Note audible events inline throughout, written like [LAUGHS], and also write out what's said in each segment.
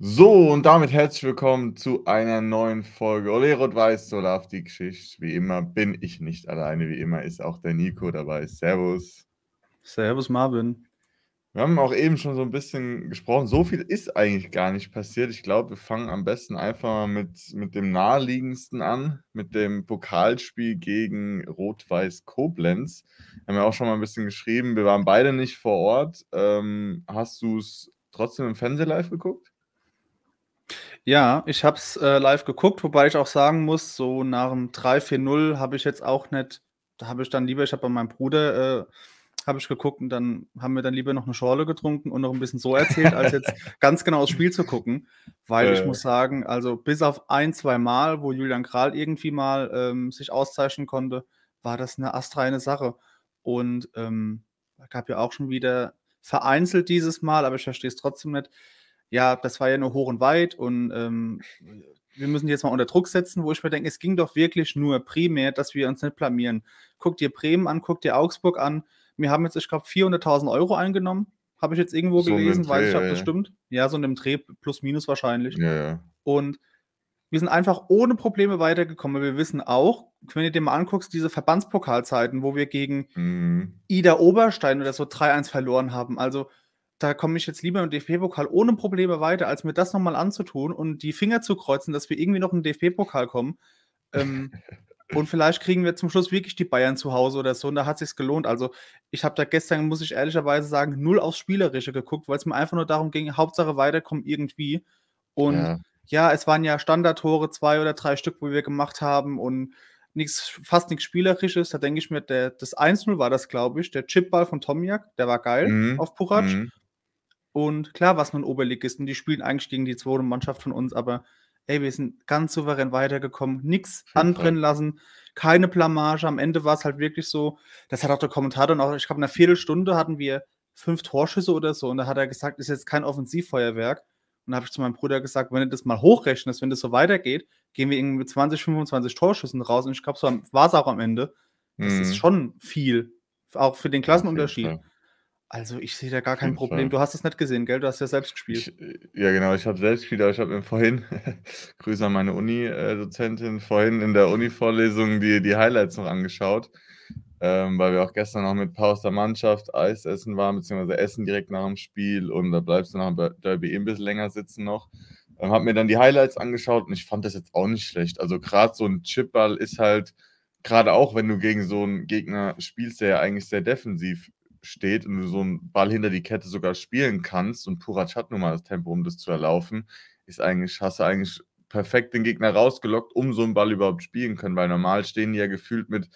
So, und damit herzlich willkommen zu einer neuen Folge. Ole Rot-Weiß, so darf die Geschichte. Wie immer bin ich nicht alleine, wie immer ist auch der Nico dabei. Servus. Servus, Marvin. Wir haben auch eben schon so ein bisschen gesprochen. So viel ist eigentlich gar nicht passiert. Ich glaube, wir fangen am besten einfach mal mit, mit dem naheliegendsten an, mit dem Pokalspiel gegen Rot-Weiß Koblenz. Wir Haben ja auch schon mal ein bisschen geschrieben. Wir waren beide nicht vor Ort. Ähm, hast du es trotzdem im Fernseh live geguckt? Ja, ich habe es äh, live geguckt, wobei ich auch sagen muss, so nach dem 3-4-0 habe ich jetzt auch nicht, da habe ich dann lieber, ich habe bei meinem Bruder, äh, habe ich geguckt und dann haben wir dann lieber noch eine Schorle getrunken und noch ein bisschen so erzählt, als jetzt [LAUGHS] ganz genau das Spiel zu gucken, weil äh. ich muss sagen, also bis auf ein, zwei Mal, wo Julian Kral irgendwie mal ähm, sich auszeichnen konnte, war das eine astreine Sache und ähm, gab ja auch schon wieder vereinzelt dieses Mal, aber ich verstehe es trotzdem nicht, ja, das war ja nur hoch und weit ähm, wir müssen jetzt mal unter Druck setzen, wo ich mir denke, es ging doch wirklich nur primär, dass wir uns nicht blamieren. Guck dir Bremen an, guck dir Augsburg an. Wir haben jetzt, ich glaube, 400.000 Euro eingenommen. Habe ich jetzt irgendwo so gelesen, weiß ich, ob das stimmt. Ja, so in einem Dreh, plus minus wahrscheinlich. Ja, ja. Und wir sind einfach ohne Probleme weitergekommen. Wir wissen auch, wenn du dir mal anguckst, diese Verbandspokalzeiten, wo wir gegen mhm. Ida Oberstein oder so 3-1 verloren haben. Also da komme ich jetzt lieber im DFB-Pokal ohne Probleme weiter, als mir das nochmal anzutun und die Finger zu kreuzen, dass wir irgendwie noch in den DFB-Pokal kommen. Ähm, [LAUGHS] und vielleicht kriegen wir zum Schluss wirklich die Bayern zu Hause oder so. Und da hat sich's gelohnt. Also ich habe da gestern, muss ich ehrlicherweise sagen, null aufs Spielerische geguckt, weil es mir einfach nur darum ging, Hauptsache weiterkommen irgendwie. Und ja. ja, es waren ja Standardtore, zwei oder drei Stück, wo wir gemacht haben und nichts, fast nichts Spielerisches. Da denke ich mir, der, das 1-0 war das, glaube ich. Der Chipball von Tomiak, der war geil mhm. auf Purac. Mhm. Und klar, was nun Oberligisten, die spielen eigentlich gegen die zweite Mannschaft von uns, aber ey, wir sind ganz souverän weitergekommen, nichts anbrennen lassen, keine Blamage. Am Ende war es halt wirklich so, das hat auch der Kommentator, und auch, ich glaube, in einer Viertelstunde hatten wir fünf Torschüsse oder so. Und da hat er gesagt, ist jetzt kein Offensivfeuerwerk. Und da habe ich zu meinem Bruder gesagt, wenn du das mal hochrechnest, wenn das so weitergeht, gehen wir irgendwie mit 20, 25 Torschüssen raus. Und ich glaube, so war es auch am Ende. Das mhm. ist schon viel, auch für den Klassenunterschied. Ja, also ich sehe da gar kein Problem. Du hast es nicht gesehen, gell? Du hast ja selbst gespielt. Ich, ja, genau. Ich habe selbst gespielt, aber ich habe mir vorhin, [LAUGHS] Grüße an meine Uni-Dozentin, vorhin in der Uni-Vorlesung die, die Highlights noch angeschaut, ähm, weil wir auch gestern noch mit Paus der Mannschaft Eis essen waren, beziehungsweise Essen direkt nach dem Spiel und da bleibst du nach dem Derby eh ein bisschen länger sitzen noch. Ähm, habe mir dann die Highlights angeschaut und ich fand das jetzt auch nicht schlecht. Also gerade so ein Chipball ist halt gerade auch wenn du gegen so einen Gegner spielst, der ja eigentlich sehr defensiv steht und du so einen Ball hinter die Kette sogar spielen kannst und Purac hat nun mal das Tempo, um das zu erlaufen, ist eigentlich, hast du eigentlich perfekt den Gegner rausgelockt, um so einen Ball überhaupt spielen können, weil normal stehen die ja gefühlt mit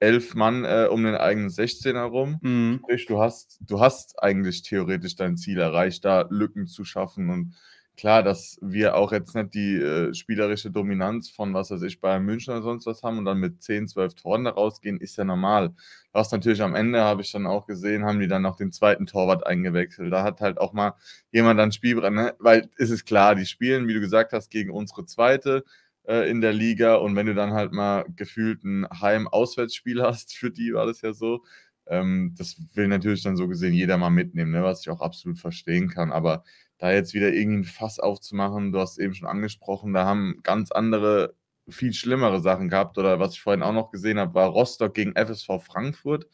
elf Mann äh, um den eigenen 16er rum. Mhm. Sprich, du hast, du hast eigentlich theoretisch dein Ziel erreicht, da Lücken zu schaffen und klar, dass wir auch jetzt nicht die äh, spielerische Dominanz von, was weiß ich, Bayern München oder sonst was haben und dann mit 10, 12 Toren da rausgehen, ist ja normal. Was natürlich am Ende, habe ich dann auch gesehen, haben die dann noch den zweiten Torwart eingewechselt. Da hat halt auch mal jemand dann Spielbrand, ne? weil es ist klar, die spielen, wie du gesagt hast, gegen unsere zweite äh, in der Liga und wenn du dann halt mal gefühlt ein Heim-Auswärtsspiel [LAUGHS] hast, für die war das ja so, ähm, das will natürlich dann so gesehen jeder mal mitnehmen, ne? was ich auch absolut verstehen kann. Aber da jetzt wieder irgendwie ein Fass aufzumachen, du hast eben schon angesprochen, da haben ganz andere, viel schlimmere Sachen gehabt. Oder was ich vorhin auch noch gesehen habe, war Rostock gegen FSV Frankfurt.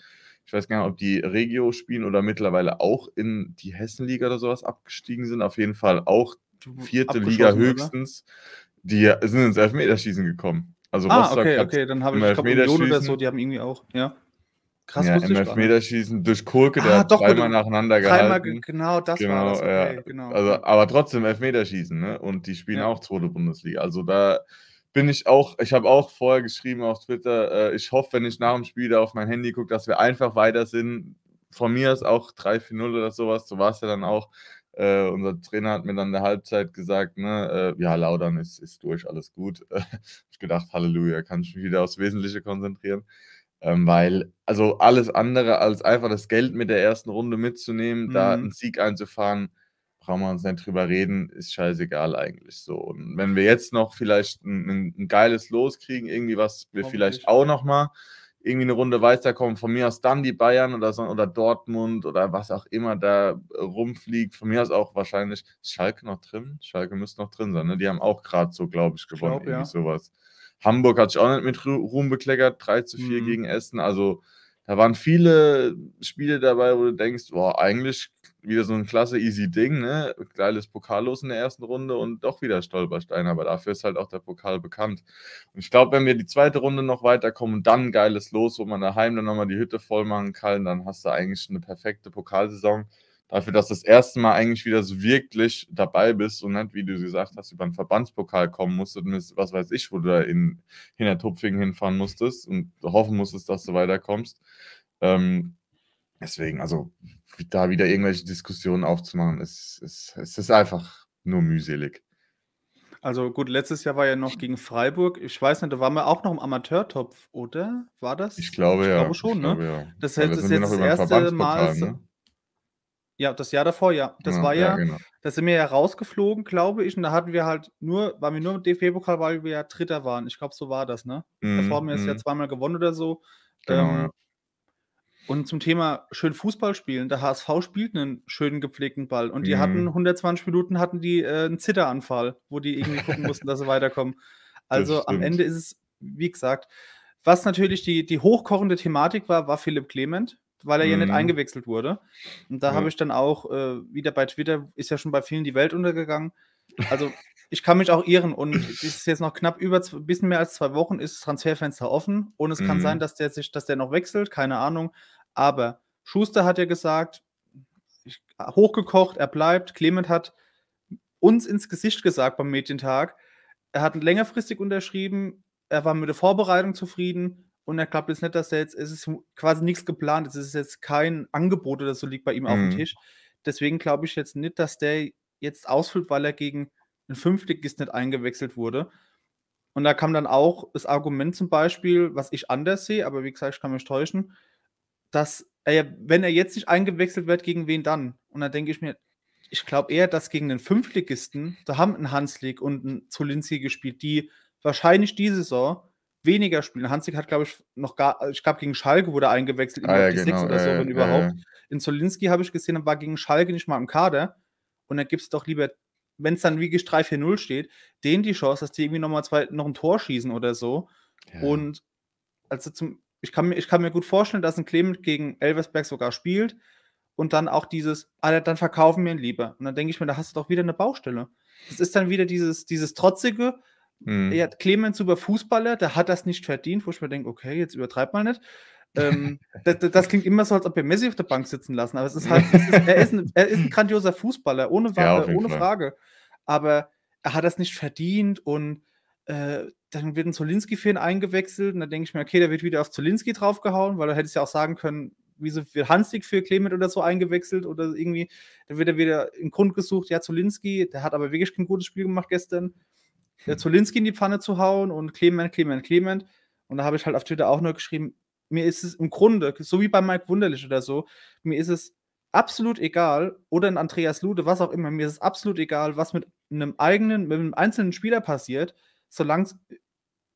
Ich weiß gar nicht, ob die Regio spielen oder mittlerweile auch in die Hessenliga oder sowas abgestiegen sind. Auf jeden Fall auch vierte Liga höchstens. Die sind ins Elfmeterschießen gekommen. Also ah, Rostock okay, okay, dann habe ich, ich glaube, Union oder so, die haben irgendwie auch, ja. Krass, ja, im Elfmeterschießen durch Kurke, der ah, hat dreimal nacheinander dreimal, Genau, das genau, war das. Okay, ja. genau. Also, aber trotzdem Elfmeterschießen, ne? Und die spielen ja. auch zweite Bundesliga. Also da bin ich auch, ich habe auch vorher geschrieben auf Twitter, äh, ich hoffe, wenn ich nach dem Spiel da auf mein Handy gucke, dass wir einfach weiter sind. Von mir ist auch 3-4-0 oder sowas, so war es ja dann auch. Äh, unser Trainer hat mir dann in der Halbzeit gesagt, ne, äh, ja, Laudern ist, ist durch, alles gut. [LAUGHS] ich gedacht, Halleluja, kann ich mich wieder aufs Wesentliche konzentrieren. Ähm, weil, also alles andere als einfach das Geld mit der ersten Runde mitzunehmen, mhm. da einen Sieg einzufahren, brauchen wir uns nicht drüber reden, ist scheißegal eigentlich so. Und wenn wir jetzt noch vielleicht ein, ein geiles Los kriegen, irgendwie was wir vielleicht nicht. auch nochmal irgendwie eine Runde weiterkommen, von mir aus dann die Bayern oder, so, oder Dortmund oder was auch immer da rumfliegt, von mir aus auch wahrscheinlich Schalke noch drin, Schalke müsste noch drin sein, ne? die haben auch gerade so, glaube ich, gewonnen, ich glaub, irgendwie ja. sowas. Hamburg hat sich auch nicht mit Ruhm bekleckert, 3 zu 4 mhm. gegen Essen. Also da waren viele Spiele dabei, wo du denkst, boah, eigentlich wieder so ein klasse easy Ding, ne? Geiles Pokallos in der ersten Runde und doch wieder Stolperstein, aber dafür ist halt auch der Pokal bekannt. Und ich glaube, wenn wir die zweite Runde noch weiterkommen, dann geiles Los, wo man daheim dann nochmal die Hütte voll machen kann, dann hast du eigentlich eine perfekte Pokalsaison dafür, dass du das erste Mal eigentlich wieder so wirklich dabei bist und nicht, wie du gesagt hast, über den Verbandspokal kommen musstest und was weiß ich, wo du da in Hintertupfingen hinfahren musstest und hoffen musstest, dass du weiterkommst. Ähm, deswegen, also da wieder irgendwelche Diskussionen aufzumachen, es, es, es ist einfach nur mühselig. Also gut, letztes Jahr war ja noch gegen Freiburg. Ich weiß nicht, da waren wir auch noch im Amateurtopf, oder? War das? Ich glaube, ich ja. Glaube schon, ich ne? Glaube, ja. Das, heißt, das ist jetzt das erste Mal. Ne? Ja, das Jahr davor, ja. Das ja, war ja, ja genau. da sind wir ja rausgeflogen, glaube ich. Und da hatten wir halt nur, waren wir nur im DFB-Pokal, weil wir ja Dritter waren. Ich glaube, so war das, ne? Mhm, davor haben wir es ja mhm, mhm. zweimal gewonnen oder so. Genau, ähm, ja. Und zum Thema schön Fußball spielen, der HSV spielt einen schönen gepflegten Ball. Und die mhm. hatten 120 Minuten hatten die äh, einen Zitteranfall, wo die irgendwie gucken mussten, dass sie weiterkommen. [LAUGHS] Also am Ende ist es, wie gesagt, was natürlich die, die hochkochende Thematik war, war Philipp Clement weil er mhm. ja nicht mhm. eingewechselt wurde. Und da mhm. habe ich dann auch äh, wieder bei Twitter, ist ja schon bei vielen die Welt untergegangen. Also ich kann mich auch irren und es ist jetzt noch knapp über ein bisschen mehr als zwei Wochen ist das Transferfenster offen und es mhm. kann sein, dass der sich, dass der noch wechselt, keine Ahnung. Aber Schuster hat ja gesagt, ich, hochgekocht, er bleibt. Clement hat uns ins Gesicht gesagt beim Medientag. Er hat längerfristig unterschrieben, er war mit der Vorbereitung zufrieden und er klappt jetzt nicht, dass er jetzt, es ist quasi nichts geplant, es ist jetzt kein Angebot oder so liegt bei ihm auf dem mhm. Tisch. Deswegen glaube ich jetzt nicht, dass der jetzt ausfüllt, weil er gegen einen Fünftligist nicht eingewechselt wurde. Und da kam dann auch das Argument zum Beispiel, was ich anders sehe, aber wie gesagt, ich kann mich täuschen, dass er, wenn er jetzt nicht eingewechselt wird, gegen wen dann? Und dann denke ich mir, ich glaube eher, dass gegen den Fünftligisten, da haben ein Hanslik und ein Zulinski gespielt, die wahrscheinlich diese Saison weniger spielen. Hansig hat, glaube ich, noch gar, äh, ich glaube, gegen Schalke wurde eingewechselt, ah, ja, genau, 6 oder so, wenn ja, überhaupt. Ja. In Zolinski habe ich gesehen, war gegen Schalke nicht mal im Kader. Und dann gibt es doch lieber, wenn es dann wirklich 3-4-0 steht, denen die Chance, dass die irgendwie nochmal zwei, noch ein Tor schießen oder so. Ja. Und also zum, ich kann, mir, ich kann mir gut vorstellen, dass ein Clement gegen Elversberg sogar spielt und dann auch dieses, ah, dann verkaufen wir ihn lieber. Und dann denke ich mir, da hast du doch wieder eine Baustelle. Es ist dann wieder dieses, dieses Trotzige, Mhm. Er Clemens über Fußballer, der hat das nicht verdient, wo ich mir denke, okay, jetzt übertreibt mal nicht. ähm, [LAUGHS] das, das, klingt immer so, als ob wir Messi auf der Bank sitzen lassen, aber es ist halt, es ist, er, ist ein, er, ist ein, grandioser Fußballer, ohne, Warte, ja, ohne Frage. Aber er hat das nicht verdient und äh, dann wird ein Zolinski fan eingewechselt und dann denke ich mir, okay, der wird wieder auf Zolinski draufgehauen, weil da hätte es ja auch sagen können, wieso wird Hansig für Clement oder so eingewechselt oder irgendwie, dann wird er wieder in Grund gesucht, ja, Zolinski, der hat aber wirklich kein gutes Spiel gemacht gestern äh, hm. Zolinski in die Pfanne zu hauen und Clement, Clement, Clement. Und da habe ich halt auf Twitter auch nur geschrieben, mir ist es im Grunde, so wie bei Mike Wunderlich oder so, mir ist es absolut egal, oder ein Andreas Lude, was auch immer, mir ist es absolut egal, was mit einem eigenen, mit einem einzelnen Spieler passiert, solange es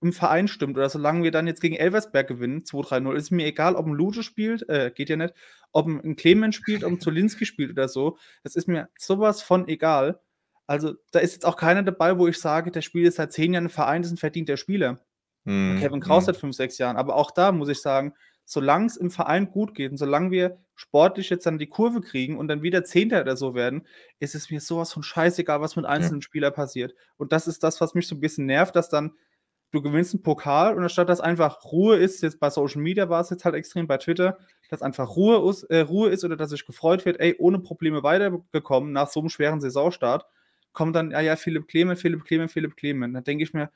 im Verein stimmt oder solange wir dann jetzt gegen Elversberg gewinnen, 2-3-0, ist mir egal, ob ein Lude spielt, äh, geht ja nicht, ob ein Clement spielt, ob ein [LAUGHS] Zolinski spielt oder so, das ist mir sowas von egal, also da ist jetzt auch keiner dabei, wo ich sage, der spielt ist seit zehn Jahren im Verein, ist ein verdienter Spieler. Mhm. Kevin hm. Kraus seit fünf, sechs Jahren. Aber auch da muss ich sagen, solange es im Verein gut geht und solange wir sportlich jetzt dann die Kurve kriegen und dann wieder Zehnter oder so werden, ist es mir sowas von scheißegal, was mit einzelnen ja. Spielern passiert. Und das ist das, was mich so ein bisschen nervt, dass dann du gewinnst einen Pokal und anstatt dass einfach Ruhe ist, jetzt bei Social Media war es jetzt halt extrem, bei Twitter, dass einfach Ruhe äh, Ruhe ist oder dass sich gefreut wird, ey, ohne Probleme weitergekommen nach so einem schweren Saisonstart kommt dann, ah ja, Philipp Clement, Philipp Clement, Philipp Clement. Da denke ich mir,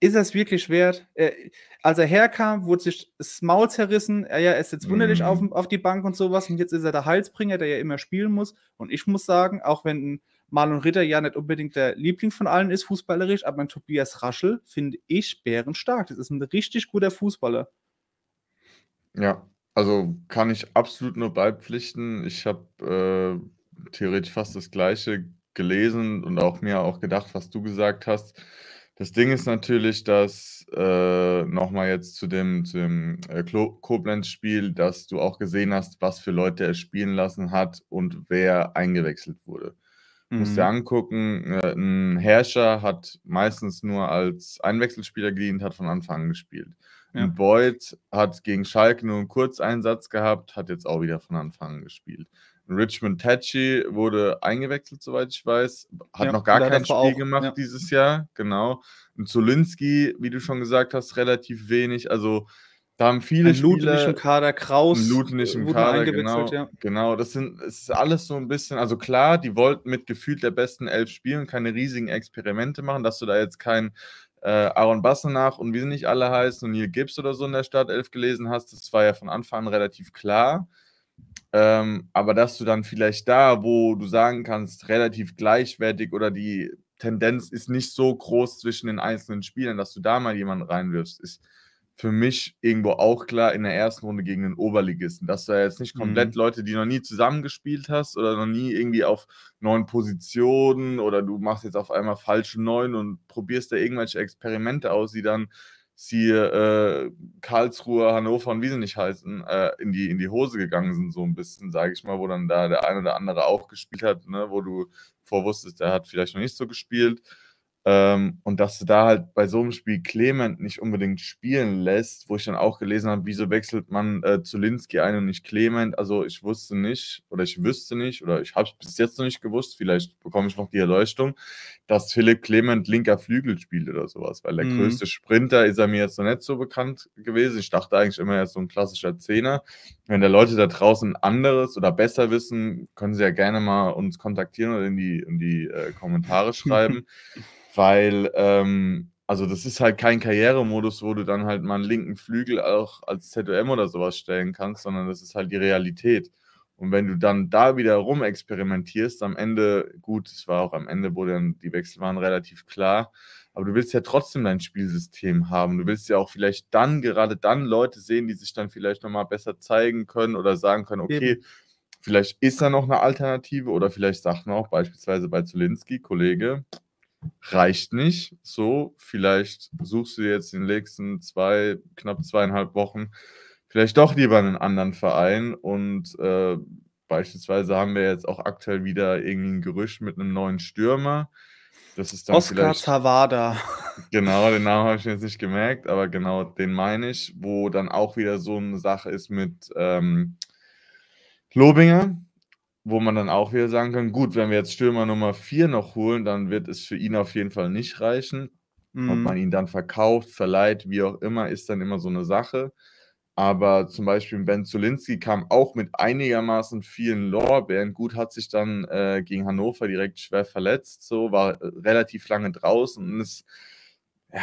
ist das wirklich wert? Äh, als er herkam, wurde sich das Maul zerrissen. Er ja, ist jetzt wunderlich mhm. auf, auf, die Bank und sowas. Und jetzt ist er der Halsbringer, der ja immer spielen muss. Und ich muss sagen, auch wenn Marlon Ritter ja nicht unbedingt der Liebling von allen ist, fußballerisch, aber mein Tobias Raschel finde ich bärenstark. Das ist ein richtig guter Fußballer. Ja, also kann ich absolut nur beipflichten. Ich habe äh, theoretisch fast das gleiche gelesen und auch mir auch gedacht, was du gesagt hast. Das Ding ist natürlich, dass äh, nochmal jetzt zu dem, zu dem äh, Koblenz-Spiel, dass du auch gesehen hast, was für Leute er spielen lassen hat und wer eingewechselt wurde. Mhm. Musst dir mhm. angucken, äh, ein Herrscher hat meistens nur als Einwechselspieler gedient, hat von Anfang an gespielt. Ja. Ein Boyd hat gegen Schalke nur einen Kurzeinsatz gehabt, hat jetzt auch wieder von Anfang an gespielt. Richmond Tatchy wurde eingewechselt, soweit ich weiß. Hat ja, noch gar kein Spiel auch, gemacht ja. dieses Jahr, genau. Und Zulinski, wie du schon gesagt hast, relativ wenig. Also da haben viele Ein Spieler... Ludwig Kader, Kraus Ludwig nicht im Kader, genau. Ja. Genau, das sind, ist alles so ein bisschen... Also klar, die wollten mit gefühlt der besten Elf spielen, keine riesigen Experimente machen, dass du da jetzt kein äh, Aaron Bassenach und wie sie nicht alle heißen und Neil Gibbs oder so in der Startelf gelesen hast. Das war ja von Anfang an relativ klar ähm, aber dass du dann vielleicht da, wo du sagen kannst, relativ gleichwertig oder die Tendenz ist nicht so groß zwischen den einzelnen Spielern, dass du da mal jemanden reinwirfst, ist für mich irgendwo auch klar in der ersten Runde gegen den Oberligisten, dass du ja jetzt nicht komplett mhm. Leute, die noch nie zusammengespielt hast oder noch nie irgendwie auf neuen Positionen oder du machst jetzt auf einmal falsche Neun und probierst da irgendwelche Experimente aus, die dann sie äh, Karlsruhe, Hannover und wie sie nicht heißen, äh, in, die, in die Hose gegangen sind, so ein bisschen, sage ich mal, wo dann da der eine oder andere auch gespielt hat, ne, wo du vorwusstest, der hat vielleicht noch nicht so gespielt. Ähm, und dass du da halt bei so einem Spiel Clement nicht unbedingt spielen lässt, wo ich dann auch gelesen habe, wieso wechselt man äh, zu Linsky ein und nicht Clement? Also ich wusste nicht oder ich wüsste nicht oder ich habe es bis jetzt noch nicht gewusst, vielleicht bekomme ich noch die Erleuchtung, dass Philipp Clement linker Flügel spielt oder sowas, weil der mhm. größte Sprinter ist er mir jetzt noch nicht so bekannt gewesen. Ich dachte eigentlich immer, er ist so ein klassischer Zehner, wenn da Leute da draußen anderes oder besser wissen, können sie ja gerne mal uns kontaktieren oder in die, in die äh, Kommentare [LAUGHS] schreiben, weil ähm, also das ist halt kein Karrieremodus, wo du dann halt mal einen linken Flügel auch als ZOM oder sowas stellen kannst, sondern das ist halt die Realität. Und wenn du dann da wieder rum experimentierst, am Ende, gut, es war auch am Ende, wo dann die Wechsel waren relativ klar, aber du willst ja trotzdem dein Spielsystem haben. Du willst ja auch vielleicht dann, gerade dann Leute sehen, die sich dann vielleicht nochmal besser zeigen können oder sagen können, okay, Eben. vielleicht ist da noch eine Alternative oder vielleicht sagt man auch beispielsweise bei Zulinski, Kollege, reicht nicht. So, vielleicht suchst du jetzt in den nächsten zwei, knapp zweieinhalb Wochen vielleicht doch lieber einen anderen Verein. Und äh, beispielsweise haben wir jetzt auch aktuell wieder irgendwie ein Gerücht mit einem neuen Stürmer. Das ist dann Oscar Tawada. Genau, den Namen habe ich mir jetzt nicht [LAUGHS] gemerkt, aber genau den meine ich, wo dann auch wieder so eine Sache ist mit ähm, Lobinger, wo man dann auch wieder sagen kann: gut, wenn wir jetzt Stürmer Nummer 4 noch holen, dann wird es für ihn auf jeden Fall nicht reichen. Mhm. Ob man ihn dann verkauft, verleiht, wie auch immer, ist dann immer so eine Sache. Aber zum Beispiel Ben Zulinski kam auch mit einigermaßen vielen Lorbeeren. Gut, hat sich dann äh, gegen Hannover direkt schwer verletzt, so war äh, relativ lange draußen und ist, ja,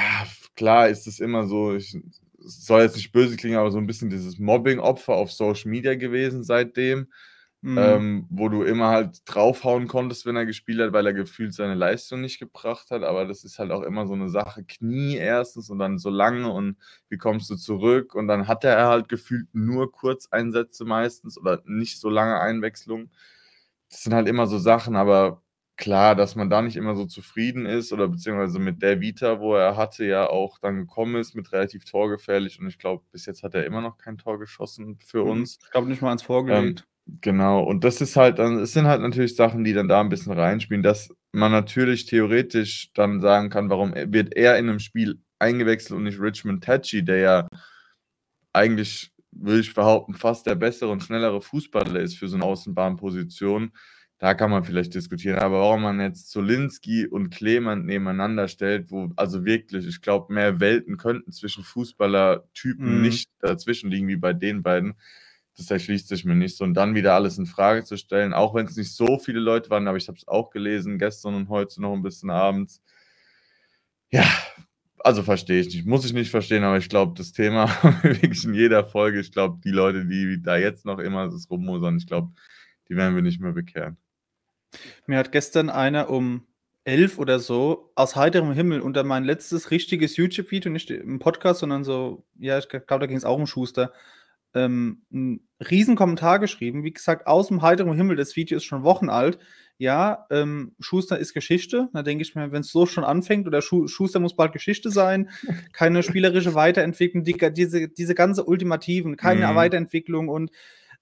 klar ist es immer so, ich soll jetzt nicht böse klingen, aber so ein bisschen dieses Mobbing-Opfer auf Social Media gewesen seitdem mhm. ähm, wo du immer halt draufhauen konntest, wenn er gespielt hat, weil er gefühlt seine Leistung nicht gebracht hat. Aber das ist halt auch immer so eine Sache, Knie erstens und dann so lange und wie kommst du zurück? Und dann hatte er halt gefühlt nur Kurzeinsätze meistens oder nicht so lange Einwechslungen. Das sind halt immer so Sachen, aber klar, dass man da nicht immer so zufrieden ist oder beziehungsweise mit der Vita, wo er hatte, ja auch dann gekommen ist, mit relativ torgefährlich und ich glaube, bis jetzt hat er immer noch kein Tor geschossen für mhm. uns. Ich glaube nicht mal ans ähm, Vorgelegt. Ähm, Genau, und das ist halt dann, es sind halt natürlich Sachen, die dann da ein bisschen reinspielen, dass man natürlich theoretisch dann sagen kann, warum e, wird er in einem Spiel eingewechselt und nicht Richmond Tatchy, der ja eigentlich, würde ich behaupten, fast der bessere und schnellere Fußballer ist für so eine Außenbahnposition. Da kann man vielleicht diskutieren, aber warum man jetzt Zolinski und Clement nebeneinander stellt, wo also wirklich, ich glaube, mehr Welten könnten zwischen Fußballertypen mhm. nicht dazwischen liegen wie bei den beiden das erschließt sich mir nicht so. Und dann wieder alles in Frage zu stellen, auch wenn es nicht so viele Leute waren, aber ich habe es auch gelesen, gestern und heute noch ein bisschen abends. Ja, also verstehe ich nicht. Muss ich nicht verstehen, aber ich glaube, das Thema [LAUGHS] wirklich in jeder Folge, ich glaube, die Leute, die da jetzt noch immer das rummosern, ich glaube, die werden wir nicht mehr bekehren. Mir hat gestern einer um elf oder so aus heiterem Himmel unter mein letztes richtiges YouTube-Video, nicht im Podcast, sondern so, ja, ich glaube, da ging es auch um Schuster, ähm, einen riesen Kommentar geschrieben. Wie gesagt, aus dem heiteren Himmel, das Video ist schon Wochen alt. Ja, ähm, Schuster ist Geschichte. Da denke ich mir, wenn es so schon anfängt, oder Schu Schuster muss bald Geschichte sein, [LAUGHS] keine spielerische Weiterentwicklung, die, diese, diese ganze Ultimativen, keine mhm. Weiterentwicklung und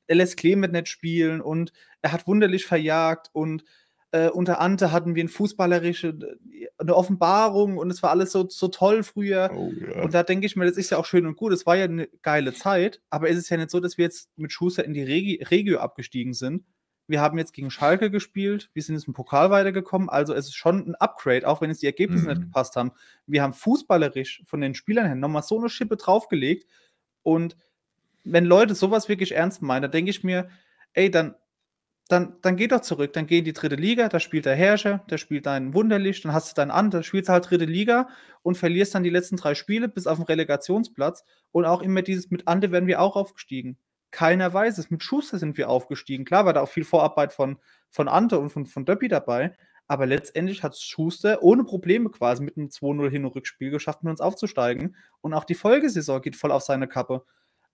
er lässt Clement nicht spielen und er hat wunderlich verjagt und äh, unter Ante hatten wir ein fußballerische, eine Offenbarung und es war alles so, so toll früher. Oh, yeah. Und da denke ich mir, das ist ja auch schön und gut. Es war ja eine geile Zeit, aber es ist ja nicht so, dass wir jetzt mit Schuster in die Regi Regio abgestiegen sind. Wir haben jetzt gegen Schalke gespielt, wir sind jetzt im Pokal weitergekommen, also es ist schon ein Upgrade, auch wenn jetzt die Ergebnisse mhm. nicht gepasst haben. Wir haben fußballerisch von den Spielern her nochmal so eine Schippe draufgelegt und wenn Leute sowas wirklich ernst meinen, dann denke ich mir, ey, dann dann, dann geh doch zurück, dann geh in die dritte Liga, da spielt der Herrscher, der spielt deinen Wunderlich, dann hast du deinen An, dann spielst du halt dritte Liga und verlierst dann die letzten drei Spiele bis auf den Relegationsplatz und auch immer dieses mit Ande werden wir auch aufgestiegen. Keiner weiß es, mit Schuster sind wir aufgestiegen. Klar war da auch viel Vorarbeit von, von Ante und von, von Döppi dabei, aber letztendlich hat Schuster ohne Probleme quasi mit einem 2-0 Hin- und Rückspiel geschafft, mit uns aufzusteigen und auch die Folgesaison geht voll auf seine Kappe.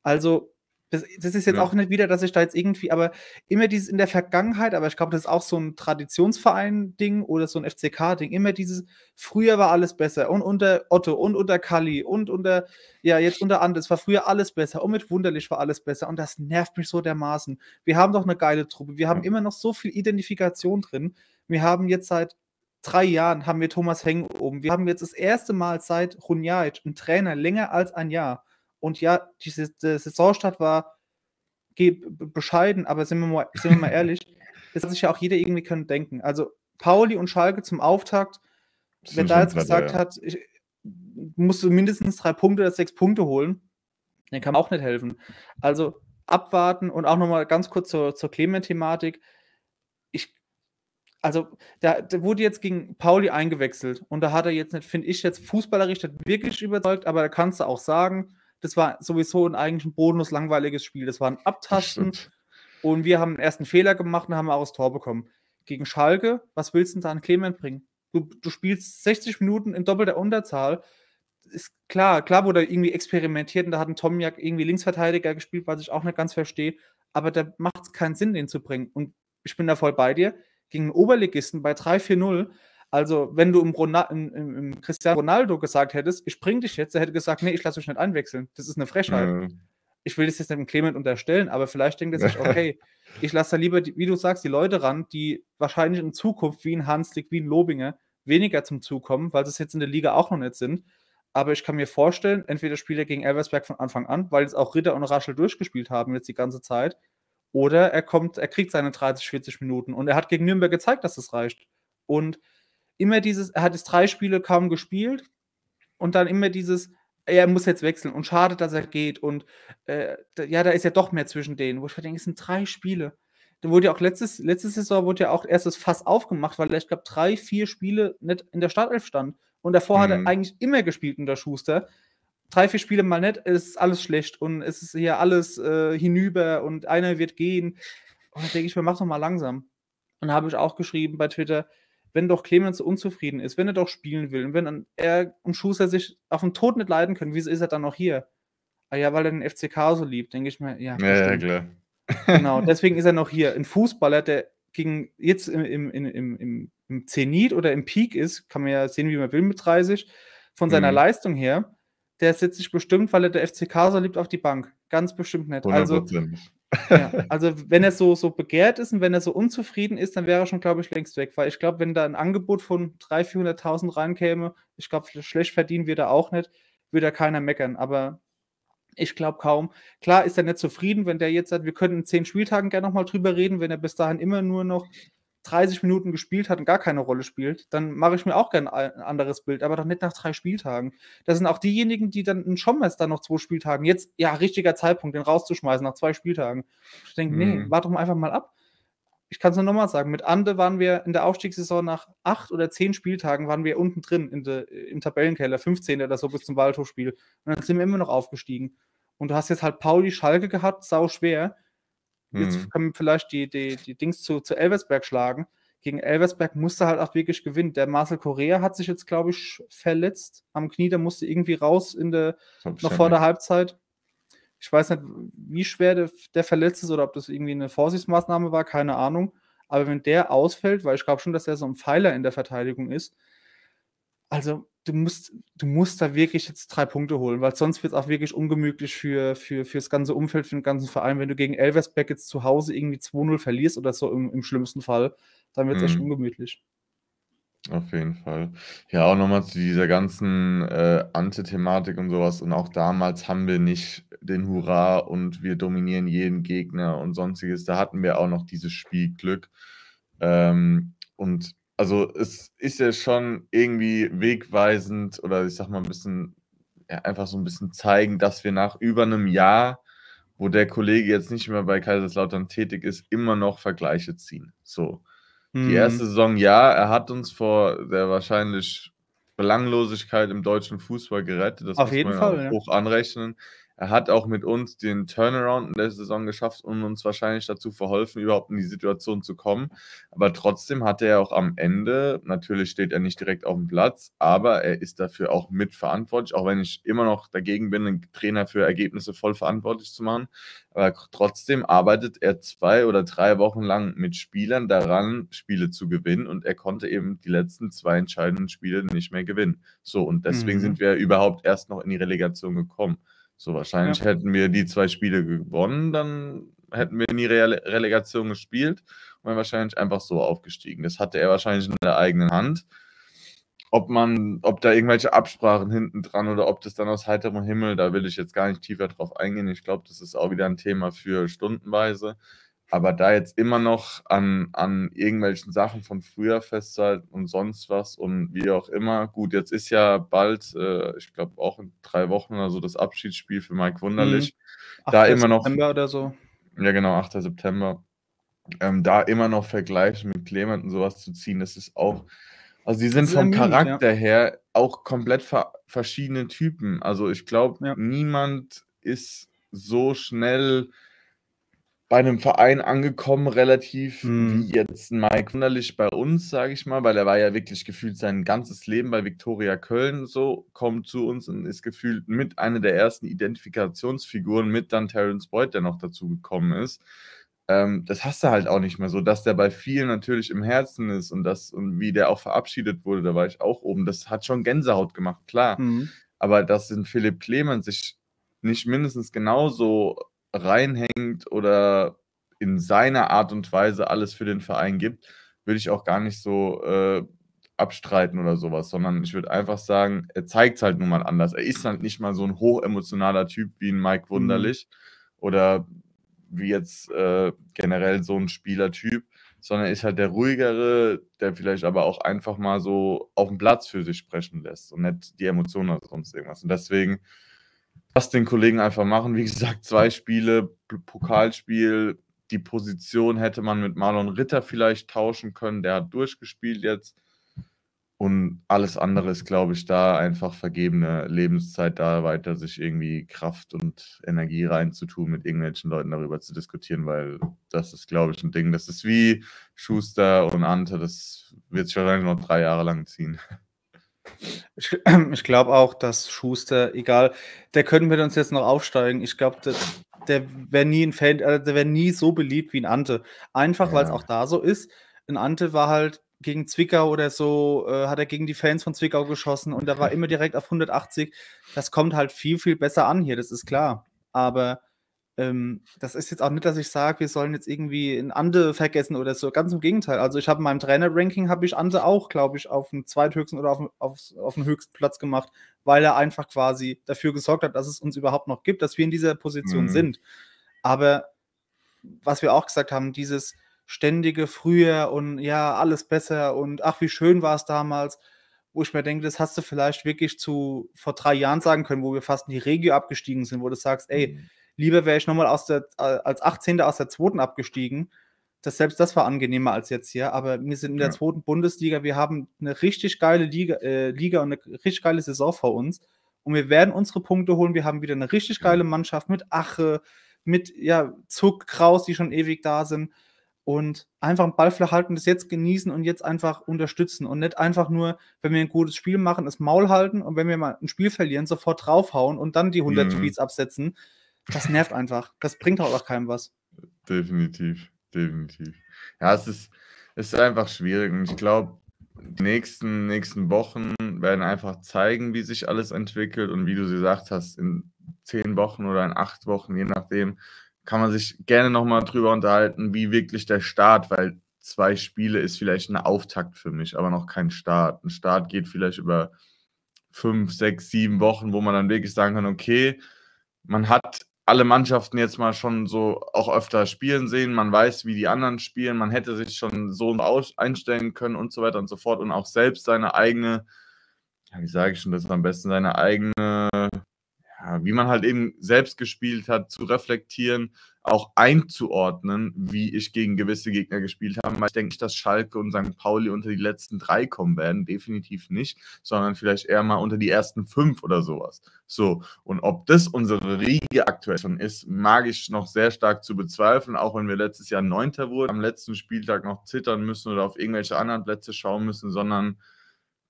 Also das, das ist jetzt ja. auch nicht wieder, dass ich da jetzt irgendwie, aber immer dieses in der Vergangenheit, aber ich glaube, das ist auch so ein Traditionsverein-Ding oder so ein FCK-Ding, immer dieses, früher war alles besser und unter Otto und unter Kali und unter, ja, jetzt unter Andes war früher alles besser und mit Wunderlich war alles besser und das nervt mich so dermaßen. Wir haben doch eine geile Truppe, wir haben ja. immer noch so viel Identifikation drin. Wir haben jetzt seit drei Jahren haben wir Thomas Heng oben. Wir haben jetzt das erste Mal seit Runjaic einen Trainer länger als ein Jahr. Und ja, diese die Saisonstart war bescheiden, aber sind wir mal, sind wir mal [LAUGHS] ehrlich, das hat sich ja auch jeder irgendwie können denken. Also Pauli und Schalke zum Auftakt, das wer da jetzt gesagt ja. hat, ich, musst du mindestens drei Punkte oder sechs Punkte holen, dann kann man auch nicht helfen. Also abwarten und auch nochmal ganz kurz zur, zur Clement-Thematik. Ich, also, da, wurde jetzt gegen Pauli eingewechselt und da hat er jetzt nicht, finde ich, jetzt fußballerisch wirklich überzeugt, aber da kannst du auch sagen, das war sowieso ein eigentlich ein bodenlos langweiliges Spiel. Das war ein Abtasten. [LAUGHS] Und wir haben einen ersten Fehler gemacht und haben auch das Tor bekommen. Gegen Schalke, was willst du denn da an Clement bringen? Du, du spielst 60 Minuten in doppelter Unterzahl. Ist klar, klar wurde irgendwie experimentiert und da hat ein Tomjak irgendwie Linksverteidiger gespielt, was ich auch nicht ganz verstehe. Aber da macht es keinen Sinn, den zu bringen. Und ich bin da voll bei dir. Gegen einen Oberligisten bei 3-4-0 also, wenn du im, Ronal im, im, im Cristiano Ronaldo gesagt hättest, ich bring dich jetzt, er hätte gesagt, nee, ich lasse euch nicht einwechseln. Das ist eine Frechheit. Mhm. Ich will das jetzt dem Clement unterstellen, aber vielleicht denkt er sich, okay, [LAUGHS] ich lasse da lieber, die, wie du sagst, die Leute ran, die wahrscheinlich in Zukunft wie ein Hanslik, wie ein Lobinger weniger zum Zug kommen, weil sie es jetzt in der Liga auch noch nicht sind. Aber ich kann mir vorstellen, entweder spielt er gegen Elversberg von Anfang an, weil jetzt auch Ritter und Raschel durchgespielt haben jetzt die ganze Zeit, oder er kommt, er kriegt seine 30, 40 Minuten und er hat gegen Nürnberg gezeigt, dass es das reicht. Und immer dieses, er hat jetzt drei Spiele kaum gespielt und dann immer dieses, er muss jetzt wechseln und schade, dass er geht und äh, ja, da ist ja doch mehr zwischen denen, wo ich denke, es sind drei Spiele. Da wurde ja auch letztes, letzte Saison wurde ja auch erst das Fass aufgemacht, weil er, ich glaube, drei, vier Spiele nicht in der Startelf stand. Und davor mhm. hat er mhm. eigentlich immer gespielt unter Schuster. Drei, vier Spiele mal nicht, es ist alles schlecht und es ist hier alles äh, hinüber und einer wird gehen. Und da denke ich mir, mach doch mal langsam. Und habe ich auch geschrieben bei Twitter, wenn doch Clemens unzufrieden ist, wenn er doch spielen will und wenn er und Schuster sich auf den Tod nicht leiden können, wieso ist er dann noch hier? Ah ja, weil er den FCK so liebt, denke ich mir. Ja, ja, ja klar. Genau, [LAUGHS] deswegen ist er noch hier. Ein Fußballer, der gegen jetzt im, im, im, im, im Zenit oder im Peak ist, kann man ja sehen, wie man will mit 30, von seiner mhm. Leistung her, der setzt sich bestimmt, weil er der FCK so liebt, auf die Bank. Ganz bestimmt nicht. 100%. Also [LAUGHS] also wenn er so, so begehrt ist und wenn er so unzufrieden ist, dann wäre er schon, glaube ich, längst weg. Weil ich glaube, wenn da ein Angebot von 300.000, 400.000 reinkäme, ich glaube, schlecht verdienen wir da auch nicht, würde da keiner meckern. Aber ich glaube kaum. Klar ist er nicht zufrieden, wenn der jetzt sagt, wir könnten in zehn Spieltagen gerne nochmal drüber reden, wenn er bis dahin immer nur noch 30 Minuten gespielt hat und gar keine Rolle spielt, dann mache ich mir auch gerne ein anderes Bild, aber doch nicht nach drei Spieltagen. Das sind auch diejenigen, die dann in Schommers dann noch zwei Spieltagen, jetzt, ja, richtiger Zeitpunkt, den rauszuschmeißen nach zwei Spieltagen. Ich denke, nee, mhm. warte mal einfach mal ab. Ich kann es nur nochmal sagen, mit Ande waren wir in der Aufstiegssaison nach acht oder zehn Spieltagen waren wir unten drin de, im Tabellenkeller, 15 oder so bis zum Waldhofspiel. Und dann sind wir immer noch aufgestiegen. Und du hast jetzt halt Pauli Schalke gehabt, sau schwer. Jetzt mhm. können vielleicht die, die, die Dings zu, zu Elversberg schlagen. Gegen Elversberg musste halt auch wirklich gewinnen. Der Marcel Correa hat sich jetzt, glaube ich, verletzt am Knie. Der musste irgendwie raus in der, noch vor der Halbzeit. Ich weiß nicht, wie schwer der, der verletzt ist oder ob das irgendwie eine Vorsichtsmaßnahme war, keine Ahnung. Aber wenn der ausfällt, weil ich glaube schon, dass er so ein Pfeiler in der Verteidigung ist, also du musst, du musst da wirklich jetzt drei Punkte holen, weil sonst wird es auch wirklich ungemütlich für, für, für das ganze Umfeld, für den ganzen Verein. Wenn du gegen Elversberg jetzt zu Hause irgendwie 2-0 verlierst oder so im, im schlimmsten Fall, dann wird es mhm. echt ungemütlich. Auf jeden Fall. Ja, auch nochmal zu dieser ganzen äh, Ante-Thematik und sowas. Und auch damals haben wir nicht den Hurra und wir dominieren jeden Gegner und sonstiges. Da hatten wir auch noch dieses Spielglück. Ähm, und also es ist ja schon irgendwie wegweisend oder ich sag mal ein bisschen, ja, einfach so ein bisschen zeigen, dass wir nach über einem Jahr, wo der Kollege jetzt nicht mehr bei Kaiserslautern tätig ist, immer noch Vergleiche ziehen. So. Mhm. Die erste Saison, ja, er hat uns vor der wahrscheinlich Belanglosigkeit im deutschen Fußball gerettet. Das Auf muss jeden man Fall, ja. hoch anrechnen. Er hat auch mit uns den Turnaround in der Saison geschafft und uns wahrscheinlich dazu verholfen, überhaupt in die Situation zu kommen. Aber trotzdem hatte er auch am Ende, natürlich steht er nicht direkt auf dem Platz, aber er ist dafür auch mitverantwortlich, auch wenn ich immer noch dagegen bin, einen Trainer für Ergebnisse voll verantwortlich zu machen. Aber trotzdem arbeitet er zwei oder drei Wochen lang mit Spielern daran, Spiele zu gewinnen und er konnte eben die letzten zwei entscheidenden Spiele nicht mehr gewinnen. So, und deswegen mhm. sind wir überhaupt erst noch in die Relegation gekommen. So, wahrscheinlich ja. hätten wir die zwei Spiele gewonnen, dann hätten wir in die Rele Relegation gespielt und wären wahrscheinlich einfach so aufgestiegen. Das hatte er wahrscheinlich in der eigenen Hand. Ob man, ob da irgendwelche Absprachen hinten dran oder ob das dann aus heiterem Himmel, da will ich jetzt gar nicht tiefer drauf eingehen. Ich glaube, das ist auch wieder ein Thema für stundenweise. Aber da jetzt immer noch an, an irgendwelchen Sachen von früher festhalten und sonst was und wie auch immer. Gut, jetzt ist ja bald, äh, ich glaube auch in drei Wochen oder so, das Abschiedsspiel für Mike Wunderlich. Mhm. Da immer noch. September oder so. Ja, genau, 8. September. Ähm, da immer noch Vergleiche mit Clement und sowas zu ziehen, das ist auch. Also, die sind vom Charakter ja. her auch komplett ver verschiedene Typen. Also, ich glaube, ja. niemand ist so schnell bei einem Verein angekommen, relativ mhm. wie jetzt Mike Wunderlich bei uns, sage ich mal, weil er war ja wirklich gefühlt sein ganzes Leben bei Viktoria Köln so, kommt zu uns und ist gefühlt mit einer der ersten Identifikationsfiguren mit dann Terence Boyd, der noch dazu gekommen ist. Ähm, das hast du halt auch nicht mehr so, dass der bei vielen natürlich im Herzen ist und das und wie der auch verabschiedet wurde, da war ich auch oben. Das hat schon Gänsehaut gemacht, klar. Mhm. Aber dass in Philipp Clemens sich nicht mindestens genauso reinhängt oder in seiner Art und Weise alles für den Verein gibt, würde ich auch gar nicht so äh, abstreiten oder sowas, sondern ich würde einfach sagen, er zeigt es halt nun mal anders. Er ist halt nicht mal so ein hochemotionaler Typ wie ein Mike mhm. Wunderlich mhm. oder wie jetzt äh, generell so ein Spielertyp, sondern ist halt der ruhigere, der vielleicht aber auch einfach mal so auf dem Platz für sich sprechen lässt und nicht die Emotionen oder sonst irgendwas. Und deswegen Lass den Kollegen einfach machen. Wie gesagt, zwei Spiele, Pokalspiel. Die Position hätte man mit Marlon Ritter vielleicht tauschen können. Der hat durchgespielt jetzt. Und alles andere ist, glaube ich, da einfach vergebene Lebenszeit, da weiter sich irgendwie Kraft und Energie reinzutun, mit irgendwelchen Leuten darüber zu diskutieren, weil das ist, glaube ich, ein Ding. Das ist wie Schuster und Ante, das wird sich wahrscheinlich noch drei Jahre lang ziehen. Ich, [CLEARS THROAT] ich glaube auch, dass Schuster, egal, der können wir uns jetzt noch aufsteigen. Ich glaube, der, der wäre nie ein Fan, äh, der wäre nie so beliebt wie ein Ante. Einfach, ja. weil es auch da so ist. Ein Ante war halt gegen Zwickau oder so, äh, hat er gegen die Fans von Zwickau geschossen und da war [LAUGHS] immer direkt auf 180. Das kommt halt viel, viel besser an hier, das ist klar. Aber ähm, das ist jetzt auch nicht, dass ich sage, wir sollen jetzt irgendwie in Ande vergessen oder so. Ganz im Gegenteil. Also ich habe in meinem Trainer-Ranking habe ich Ande auch, glaube ich, auf den zweithöchsten oder auf, auf, auf den höchsten Platz gemacht, weil er einfach quasi dafür gesorgt hat, dass es uns überhaupt noch gibt, dass wir in dieser Position mhm. sind. Aber was wir auch gesagt haben, dieses ständige Früher und ja, alles besser und ach, wie schön war es damals, wo ich mir denke, das hast du vielleicht wirklich zu vor drei Jahren sagen können, wo wir fast in die Regio abgestiegen sind, wo du sagst, ey, mhm Lieber wäre ich nochmal aus der, äh, als 18. aus der zweiten abgestiegen. Das, selbst das war angenehmer als jetzt hier. Aber wir sind in der ja. zweiten Bundesliga. Wir haben eine richtig geile Liga, äh, Liga und eine richtig geile Saison vor uns. Und wir werden unsere Punkte holen. Wir haben wieder eine richtig geile Mannschaft mit Ache, mit ja, Zuck, Kraus, die schon ewig da sind. Und einfach einen Ball flach halten, das jetzt genießen und jetzt einfach unterstützen. Und nicht einfach nur, wenn wir ein gutes Spiel machen, das Maul halten und wenn wir mal ein Spiel verlieren, sofort draufhauen und dann die 100 mhm. Tweets absetzen. Das nervt einfach. Das bringt halt auch keinem was. Definitiv, definitiv. Ja, es ist, es ist einfach schwierig. Und ich glaube, die nächsten, nächsten Wochen werden einfach zeigen, wie sich alles entwickelt. Und wie du sie gesagt hast, in zehn Wochen oder in acht Wochen, je nachdem, kann man sich gerne nochmal drüber unterhalten, wie wirklich der Start, weil zwei Spiele ist vielleicht ein Auftakt für mich, aber noch kein Start. Ein Start geht vielleicht über fünf, sechs, sieben Wochen, wo man dann wirklich sagen kann, okay, man hat alle Mannschaften jetzt mal schon so auch öfter spielen sehen. Man weiß, wie die anderen spielen. Man hätte sich schon so einstellen können und so weiter und so fort. Und auch selbst seine eigene, ja, wie sage ich schon, das ist am besten seine eigene, ja, wie man halt eben selbst gespielt hat, zu reflektieren auch einzuordnen, wie ich gegen gewisse Gegner gespielt habe. Weil ich denke nicht, dass Schalke und St. Pauli unter die letzten drei kommen werden, definitiv nicht, sondern vielleicht eher mal unter die ersten fünf oder sowas. So, und ob das unsere Riege aktuell schon ist, mag ich noch sehr stark zu bezweifeln, auch wenn wir letztes Jahr Neunter wurden, am letzten Spieltag noch zittern müssen oder auf irgendwelche anderen Plätze schauen müssen, sondern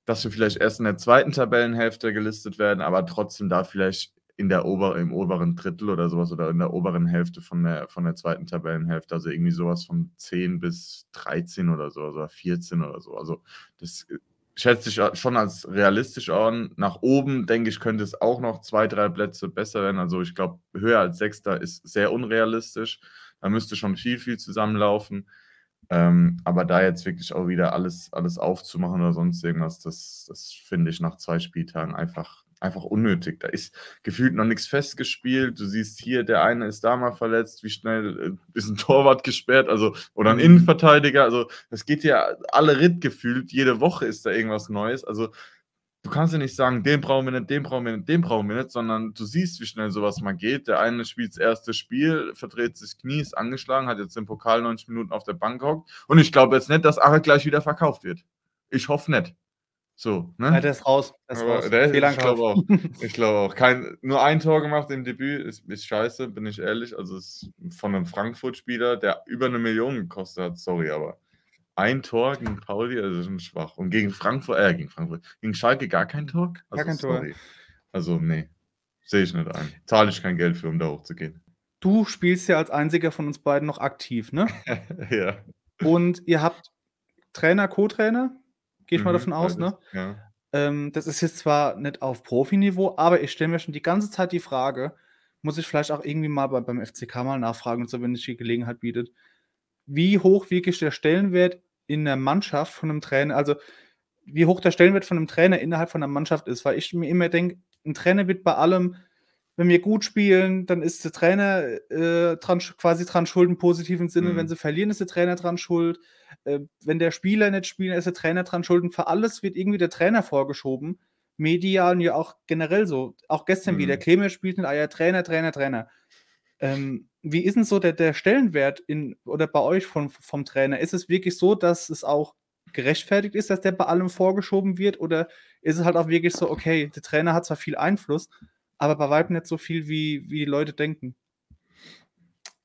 dass wir vielleicht erst in der zweiten Tabellenhälfte gelistet werden, aber trotzdem da vielleicht in der Ober, im oberen Drittel oder sowas oder in der oberen Hälfte von der, von der zweiten Tabellenhälfte. Also irgendwie sowas von 10 bis 13 oder so, also 14 oder so. Also das äh, schätze ich schon als realistisch an. Nach oben, denke ich, könnte es auch noch zwei, drei Plätze besser werden. Also ich glaube, höher als Sechster ist sehr unrealistisch. Da müsste schon viel, viel zusammenlaufen. Ähm, aber da jetzt wirklich auch wieder alles, alles aufzumachen oder sonst irgendwas, das, das finde ich nach zwei Spieltagen einfach einfach unnötig. Da ist gefühlt noch nichts festgespielt. Du siehst hier, der eine ist da mal verletzt, wie schnell äh, ist ein [LAUGHS] Torwart gesperrt, also oder ein mhm. Innenverteidiger. Also das geht ja alle Ritt gefühlt. Jede Woche ist da irgendwas Neues. Also du kannst ja nicht sagen, den brauchen wir nicht, den brauchen wir nicht, den brauchen wir nicht, sondern du siehst, wie schnell sowas mal geht. Der eine spielt das erste Spiel, verdreht sich Knie, ist angeschlagen, hat jetzt den Pokal 90 Minuten auf der Bank gehockt. Und ich glaube jetzt nicht, dass Ache gleich wieder verkauft wird. Ich hoffe nicht. So, ne? Ja, der ist raus. Der ist raus. Der ist, ich glaube auch. [LAUGHS] Ich glaube auch. Kein, nur ein Tor gemacht im Debüt ist, ist scheiße, bin ich ehrlich. Also ist von einem Frankfurt-Spieler, der über eine Million gekostet hat. Sorry, aber ein Tor gegen Pauli, also schon schwach. Und gegen Frankfurt, äh, gegen Frankfurt, gegen Schalke gar kein Tor? Also, gar kein sorry. Tor. Also, nee, sehe ich nicht ein. Zahle ich kein Geld für, um da hochzugehen. Du spielst ja als einziger von uns beiden noch aktiv, ne? [LAUGHS] ja. Und ihr habt Trainer, Co-Trainer? gehe ich mhm, mal davon aus. Ne? Ist, ja. ähm, das ist jetzt zwar nicht auf Profiniveau, aber ich stelle mir schon die ganze Zeit die Frage, muss ich vielleicht auch irgendwie mal bei, beim FCK mal nachfragen und so, wenn sich die Gelegenheit bietet, wie hoch wirklich der Stellenwert in der Mannschaft von einem Trainer, also wie hoch der Stellenwert von einem Trainer innerhalb von einer Mannschaft ist, weil ich mir immer denke, ein Trainer wird bei allem wenn wir gut spielen, dann ist der Trainer äh, dran, quasi dran schuld im positiven Sinne. Mhm. Wenn sie verlieren, ist der Trainer dran schuld. Äh, wenn der Spieler nicht spielt, ist der Trainer dran schuld. Und für alles wird irgendwie der Trainer vorgeschoben. Medial und ja auch generell so. Auch gestern mhm. wieder. Clemens spielt nicht, ah ja, Trainer, Trainer, Trainer. Ähm, wie ist denn so der, der Stellenwert in, oder bei euch von, vom Trainer? Ist es wirklich so, dass es auch gerechtfertigt ist, dass der bei allem vorgeschoben wird? Oder ist es halt auch wirklich so, okay, der Trainer hat zwar viel Einfluss, aber bei weitem nicht so viel, wie, wie die Leute denken.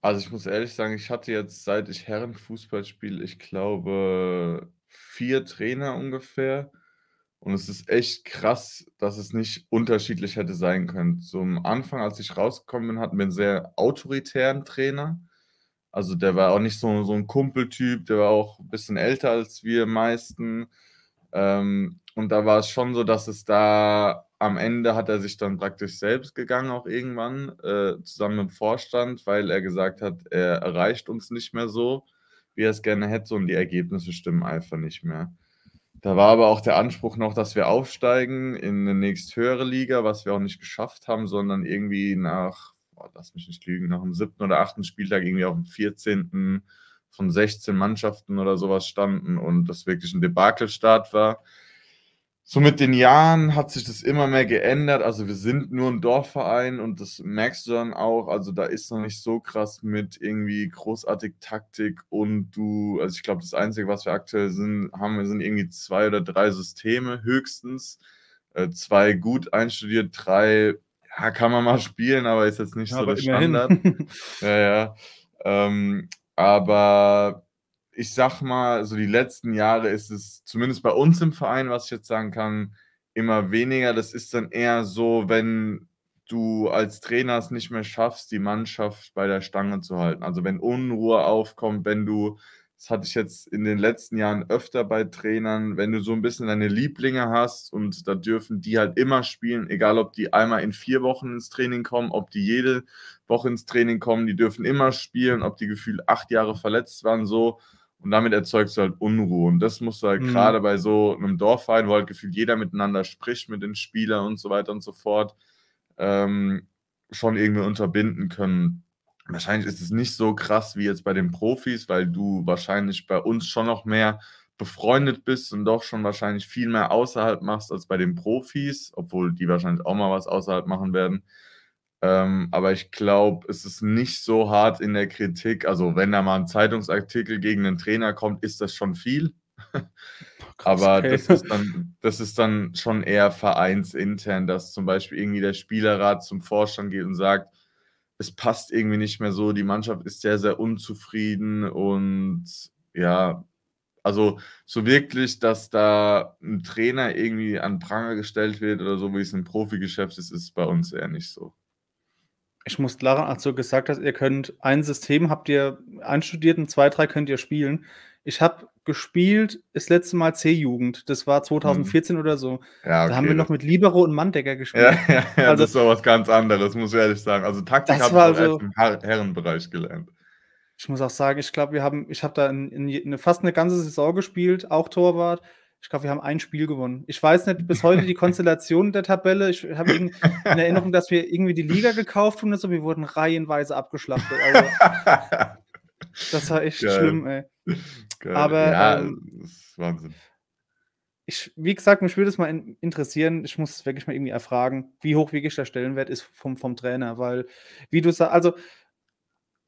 Also ich muss ehrlich sagen, ich hatte jetzt, seit ich Herrenfußball spiele, ich glaube vier Trainer ungefähr. Und es ist echt krass, dass es nicht unterschiedlich hätte sein können. Zum Anfang, als ich rausgekommen bin, hatten wir einen sehr autoritären Trainer. Also der war auch nicht so, so ein Kumpeltyp, der war auch ein bisschen älter als wir meisten. Ähm, und da war es schon so, dass es da am Ende hat er sich dann praktisch selbst gegangen, auch irgendwann, äh, zusammen mit dem Vorstand, weil er gesagt hat, er erreicht uns nicht mehr so, wie er es gerne hätte und die Ergebnisse stimmen einfach nicht mehr. Da war aber auch der Anspruch noch, dass wir aufsteigen in eine nächsthöhere Liga, was wir auch nicht geschafft haben, sondern irgendwie nach, oh, lass mich nicht lügen, nach dem siebten oder achten Spieltag irgendwie auf dem 14. von 16 Mannschaften oder sowas standen und das wirklich ein Debakelstart war so mit den Jahren hat sich das immer mehr geändert. Also wir sind nur ein Dorfverein und das merkst du dann auch. Also da ist noch nicht so krass mit irgendwie großartig Taktik und du, also ich glaube, das Einzige, was wir aktuell sind, haben wir sind irgendwie zwei oder drei Systeme höchstens. Äh, zwei gut einstudiert, drei ja, kann man mal spielen, aber ist jetzt nicht ja, so der immerhin. Standard. [LAUGHS] ja, ja. Ähm, aber ich sag mal, so die letzten Jahre ist es zumindest bei uns im Verein, was ich jetzt sagen kann, immer weniger. Das ist dann eher so, wenn du als Trainer es nicht mehr schaffst, die Mannschaft bei der Stange zu halten. Also wenn Unruhe aufkommt, wenn du, das hatte ich jetzt in den letzten Jahren öfter bei Trainern, wenn du so ein bisschen deine Lieblinge hast und da dürfen die halt immer spielen, egal ob die einmal in vier Wochen ins Training kommen, ob die jede Woche ins Training kommen, die dürfen immer spielen, ob die gefühlt acht Jahre verletzt waren, so und damit erzeugst du halt Unruhe. Und das musst du halt mhm. gerade bei so einem Dorfverein, wo halt gefühlt jeder miteinander spricht, mit den Spielern und so weiter und so fort, ähm, schon irgendwie unterbinden können. Wahrscheinlich ist es nicht so krass wie jetzt bei den Profis, weil du wahrscheinlich bei uns schon noch mehr befreundet bist und doch schon wahrscheinlich viel mehr außerhalb machst als bei den Profis, obwohl die wahrscheinlich auch mal was außerhalb machen werden. Ähm, aber ich glaube, es ist nicht so hart in der Kritik. Also, wenn da mal ein Zeitungsartikel gegen einen Trainer kommt, ist das schon viel. Krass, oh aber okay. das, ist dann, das ist dann schon eher vereinsintern, dass zum Beispiel irgendwie der Spielerrat zum Vorstand geht und sagt, es passt irgendwie nicht mehr so, die Mannschaft ist sehr, sehr unzufrieden und ja, also so wirklich, dass da ein Trainer irgendwie an Pranger gestellt wird oder so, wie es im Profigeschäft ist, ist bei uns eher nicht so. Ich muss lachen, also gesagt hast, ihr könnt ein System habt ihr einstudiert und zwei, drei könnt ihr spielen. Ich habe gespielt das letzte Mal C-Jugend. Das war 2014 hm. oder so. Ja, okay. Da haben wir noch mit Libero und Mandecker gespielt. Ja, ja, ja also, das ist doch was ganz anderes, muss ich ehrlich sagen. Also Taktik habe ich also, im Her Herrenbereich gelernt. Ich muss auch sagen, ich glaube, wir haben, ich habe da in, in, in, ne, fast eine ganze Saison gespielt, auch Torwart. Ich glaube, wir haben ein Spiel gewonnen. Ich weiß nicht bis heute die Konstellation der Tabelle. Ich habe in Erinnerung, dass wir irgendwie die Liga gekauft haben und so. Wir wurden reihenweise abgeschlachtet. Also, [LAUGHS] das war echt Geil. schlimm, ey. Geil. Aber ja, ähm, das ist Wahnsinn. Ich, wie gesagt, mich würde es mal interessieren, ich muss es wirklich mal irgendwie erfragen, wie hoch wirklich der Stellenwert ist vom, vom Trainer, weil, wie du sagst, also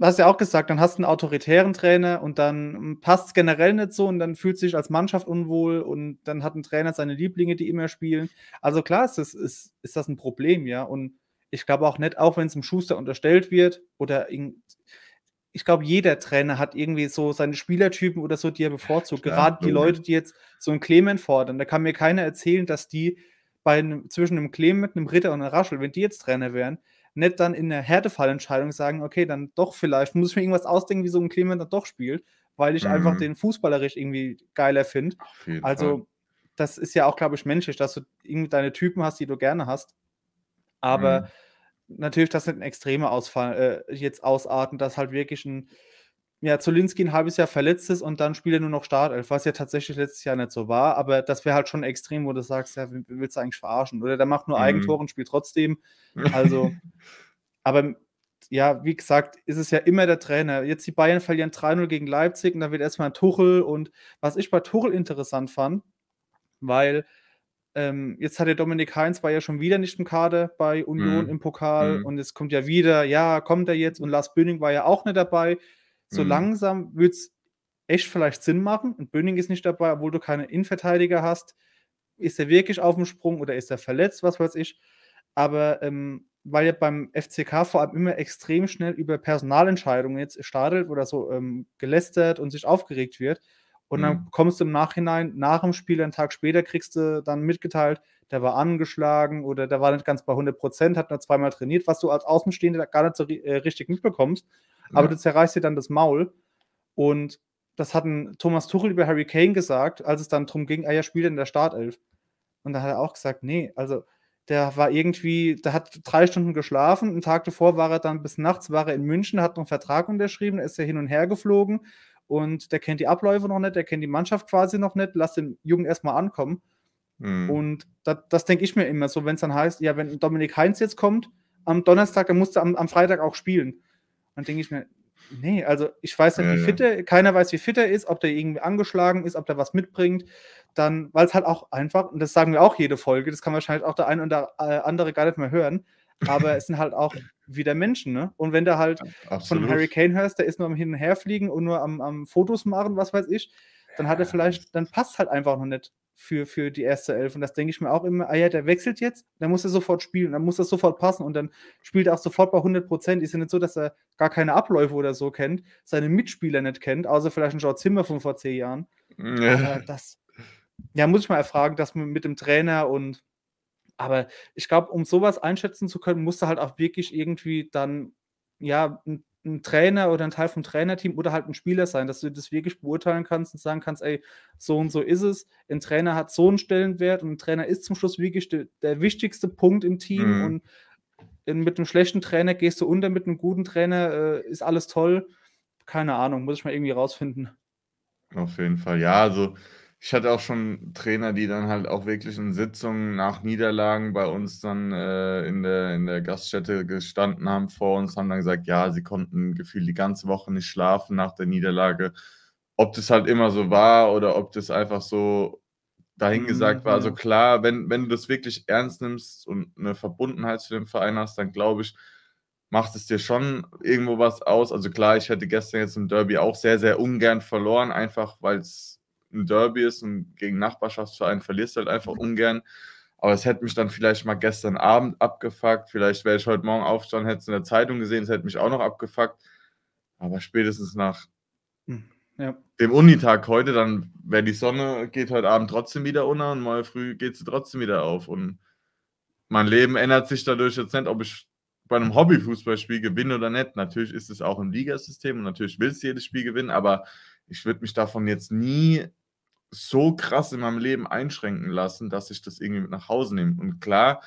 hast ja auch gesagt, dann hast du einen autoritären Trainer und dann passt es generell nicht so und dann fühlt sich als Mannschaft unwohl und dann hat ein Trainer seine Lieblinge, die immer spielen. Also klar ist das, ist, ist das ein Problem, ja. Und ich glaube auch nicht, auch wenn es im Schuster unterstellt wird oder in, ich glaube, jeder Trainer hat irgendwie so seine Spielertypen oder so, die er bevorzugt. Klar, Gerade die Leute, die jetzt so einen Clement fordern, da kann mir keiner erzählen, dass die bei einem, zwischen einem Clement, einem Ritter und einem Raschel, wenn die jetzt Trainer wären, nicht dann in der Härtefallentscheidung sagen, okay, dann doch vielleicht muss ich mir irgendwas ausdenken, wie so ein Clement dann doch spielt, weil ich mhm. einfach den fußballerisch irgendwie geiler finde. Also Fall. das ist ja auch, glaube ich, menschlich, dass du irgendwie deine Typen hast, die du gerne hast. Aber mhm. natürlich, dass nicht ein Extreme ausfall, äh, jetzt ausarten, dass halt wirklich ein ja, Zolinski ein halbes Jahr verletzt ist und dann spielt er nur noch Startelf, was ja tatsächlich letztes Jahr nicht so war, aber das wäre halt schon extrem, wo du sagst, ja, willst du eigentlich verarschen? Oder der macht nur mhm. und spielt trotzdem. [LAUGHS] Also, aber ja, wie gesagt, ist es ja immer der Trainer. Jetzt die Bayern verlieren 3-0 gegen Leipzig und da wird erstmal Tuchel und was ich bei Tuchel interessant fand, weil ähm, jetzt hat der Dominik Heinz war ja schon wieder nicht im Kader bei Union mhm. im Pokal mhm. und es kommt ja wieder, ja, kommt er jetzt und Lars Böning war ja auch nicht dabei. So mhm. langsam würde es echt vielleicht Sinn machen. Und Böning ist nicht dabei, obwohl du keine Innenverteidiger hast. Ist er wirklich auf dem Sprung oder ist er verletzt, was weiß ich. Aber ähm, weil ja beim FCK vor allem immer extrem schnell über Personalentscheidungen jetzt startet oder so ähm, gelästert und sich aufgeregt wird. Und dann mhm. kommst du im Nachhinein, nach dem Spiel, einen Tag später, kriegst du dann mitgeteilt, der war angeschlagen oder der war nicht ganz bei 100 Prozent, hat nur zweimal trainiert, was du als Außenstehender gar nicht so äh, richtig mitbekommst aber ja. du zerreißt dir dann das Maul. Und das hat ein Thomas Tuchel über Harry Kane gesagt, als es dann darum ging, ah ja, spielt in der Startelf. Und da hat er auch gesagt, nee, also der war irgendwie, der hat drei Stunden geschlafen, einen Tag davor war er dann bis nachts, war er in München, hat noch einen Vertrag unterschrieben, ist ja hin und her geflogen und der kennt die Abläufe noch nicht, der kennt die Mannschaft quasi noch nicht, lass den Jungen erstmal ankommen. Mhm. Und dat, das denke ich mir immer so, wenn es dann heißt, ja, wenn Dominik Heinz jetzt kommt, am Donnerstag, dann musste am, am Freitag auch spielen dann denke ich mir, nee, also ich weiß nicht, halt, wie fit er, keiner weiß, wie fit er ist, ob der irgendwie angeschlagen ist, ob der was mitbringt. Dann, weil es halt auch einfach, und das sagen wir auch jede Folge, das kann wahrscheinlich auch der eine oder äh, andere gar nicht mehr hören, aber es sind halt auch wieder Menschen, ne? Und wenn du halt ja, von Harry Kane hörst, der ist nur am Hin- und Herfliegen und nur am, am Fotos machen, was weiß ich, dann hat er vielleicht, dann passt halt einfach noch nicht für, für die erste Elf. Und das denke ich mir auch immer, ah ja, der wechselt jetzt, dann muss er sofort spielen, dann muss das sofort passen und dann spielt er auch sofort bei 100 Prozent. Ist ja nicht so, dass er gar keine Abläufe oder so kennt, seine Mitspieler nicht kennt, außer vielleicht ein George Zimmer von vor zehn Jahren. Ja. das, ja, muss ich mal erfragen, dass man mit dem Trainer und aber ich glaube, um sowas einschätzen zu können, musst du halt auch wirklich irgendwie dann ja, ein ein Trainer oder ein Teil vom Trainerteam oder halt ein Spieler sein, dass du das wirklich beurteilen kannst und sagen kannst, ey, so und so ist es. Ein Trainer hat so einen Stellenwert und ein Trainer ist zum Schluss wirklich der, der wichtigste Punkt im Team mhm. und in, mit einem schlechten Trainer gehst du unter, mit einem guten Trainer äh, ist alles toll. Keine Ahnung, muss ich mal irgendwie rausfinden. Auf jeden Fall, ja, also ich hatte auch schon Trainer, die dann halt auch wirklich in Sitzungen nach Niederlagen bei uns dann äh, in, der, in der Gaststätte gestanden haben vor uns, haben dann gesagt, ja, sie konnten gefühlt die ganze Woche nicht schlafen nach der Niederlage. Ob das halt immer so war oder ob das einfach so dahingesagt mhm. war. Also mhm. klar, wenn, wenn du das wirklich ernst nimmst und eine Verbundenheit zu dem Verein hast, dann glaube ich, macht es dir schon irgendwo was aus. Also klar, ich hätte gestern jetzt im Derby auch sehr, sehr ungern verloren, einfach weil es ein Derby ist und gegen Nachbarschaftsverein verlierst halt einfach mhm. ungern. Aber es hätte mich dann vielleicht mal gestern Abend abgefuckt. Vielleicht wäre ich heute Morgen aufgestanden, hätte es in der Zeitung gesehen, es hätte mich auch noch abgefuckt. Aber spätestens nach hm, ja. dem Unitag heute, dann wäre die Sonne, geht heute Abend trotzdem wieder unter und morgen früh geht sie trotzdem wieder auf. Und mein Leben ändert sich dadurch jetzt nicht, ob ich bei einem Hobbyfußballspiel gewinne oder nicht. Natürlich ist es auch im Ligasystem und natürlich willst du jedes Spiel gewinnen, aber ich würde mich davon jetzt nie so krass in meinem Leben einschränken lassen, dass ich das irgendwie mit nach Hause nehme. Und klar,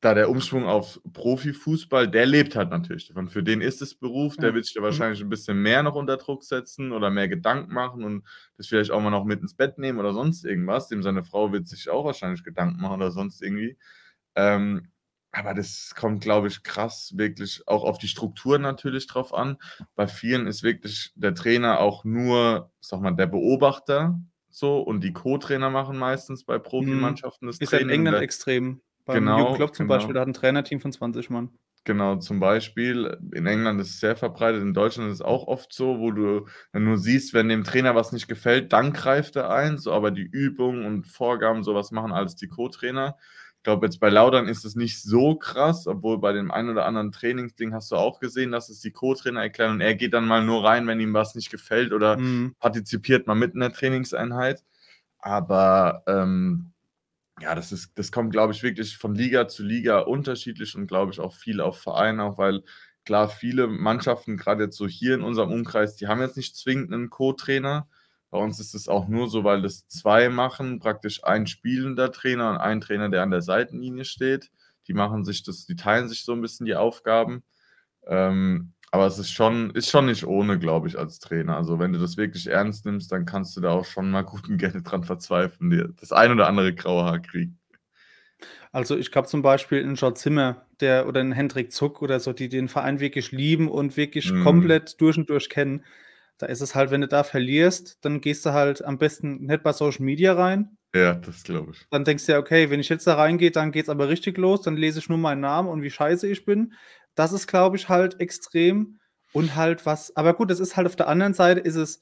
da der Umschwung auf Profifußball, der lebt halt natürlich davon. Für den ist es Beruf, der wird sich da mhm. wahrscheinlich ein bisschen mehr noch unter Druck setzen oder mehr Gedanken machen und das vielleicht auch mal noch mit ins Bett nehmen oder sonst irgendwas. Dem seine Frau wird sich auch wahrscheinlich Gedanken machen oder sonst irgendwie. Ähm, aber das kommt, glaube ich, krass wirklich auch auf die Struktur natürlich drauf an. Bei vielen ist wirklich der Trainer auch nur, sag mal, der Beobachter so und die Co-Trainer machen meistens bei mhm. Profimannschaften das Ist halt Training. in England ne? extrem. Beim genau, Jürgen Klopp zum genau. Beispiel, da hat ein Trainerteam von 20 Mann. Genau, zum Beispiel in England ist es sehr verbreitet, in Deutschland ist es auch oft so, wo du dann nur siehst, wenn dem Trainer was nicht gefällt, dann greift er ein, so, aber die Übungen und Vorgaben, sowas machen alles die Co-Trainer. Ich glaube, jetzt bei Laudern ist es nicht so krass, obwohl bei dem einen oder anderen Trainingsding hast du auch gesehen, dass es die Co-Trainer erklären und er geht dann mal nur rein, wenn ihm was nicht gefällt oder mhm. partizipiert mal mit in der Trainingseinheit. Aber ähm, ja, das, ist, das kommt, glaube ich, wirklich von Liga zu Liga unterschiedlich und, glaube ich, auch viel auf Verein, auch weil klar, viele Mannschaften, gerade jetzt so hier in unserem Umkreis, die haben jetzt nicht zwingend einen Co-Trainer, bei uns ist es auch nur so, weil das zwei machen, praktisch ein spielender Trainer und ein Trainer, der an der Seitenlinie steht. Die machen sich das, die teilen sich so ein bisschen die Aufgaben. Ähm, aber es ist schon, ist schon nicht ohne, glaube ich, als Trainer. Also wenn du das wirklich ernst nimmst, dann kannst du da auch schon mal guten [LAUGHS] Geld dran verzweifeln, das ein oder andere graue Haar kriegen. Also ich glaube zum Beispiel in George Zimmer der, oder in Hendrik Zuck oder so, die den Verein wirklich lieben und wirklich mm. komplett durch und durch kennen. Da ist es halt, wenn du da verlierst, dann gehst du halt am besten nicht bei Social Media rein. Ja, das glaube ich. Dann denkst du ja, okay, wenn ich jetzt da reingehe, dann geht es aber richtig los, dann lese ich nur meinen Namen und wie scheiße ich bin. Das ist, glaube ich, halt extrem und halt was. Aber gut, das ist halt auf der anderen Seite, ist es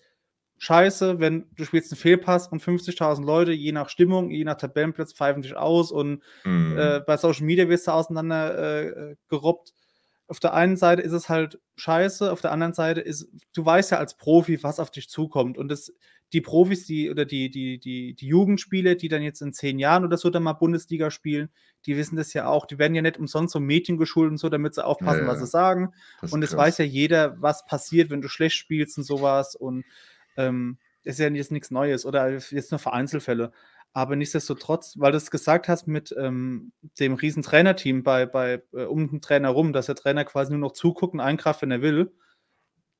scheiße, wenn du spielst einen Fehlpass und 50.000 Leute, je nach Stimmung, je nach Tabellenplatz, pfeifen dich aus und mhm. äh, bei Social Media wirst du auseinander äh, gerobbt auf der einen Seite ist es halt scheiße, auf der anderen Seite ist, du weißt ja als Profi, was auf dich zukommt. Und das, die Profis, die oder die, die, die, die Jugendspieler, die dann jetzt in zehn Jahren oder so dann mal Bundesliga spielen, die wissen das ja auch, die werden ja nicht umsonst so Mädchen geschult und so, damit sie aufpassen, ja, ja. was sie sagen. Das und es weiß ja jeder, was passiert, wenn du schlecht spielst und sowas. Und ähm, ist ja jetzt nichts Neues oder jetzt nur für Einzelfälle. Aber nichtsdestotrotz, weil du es gesagt hast mit ähm, dem riesen Trainerteam bei, bei äh, um den Trainer rum, dass der Trainer quasi nur noch zugucken, eingreift, wenn er will.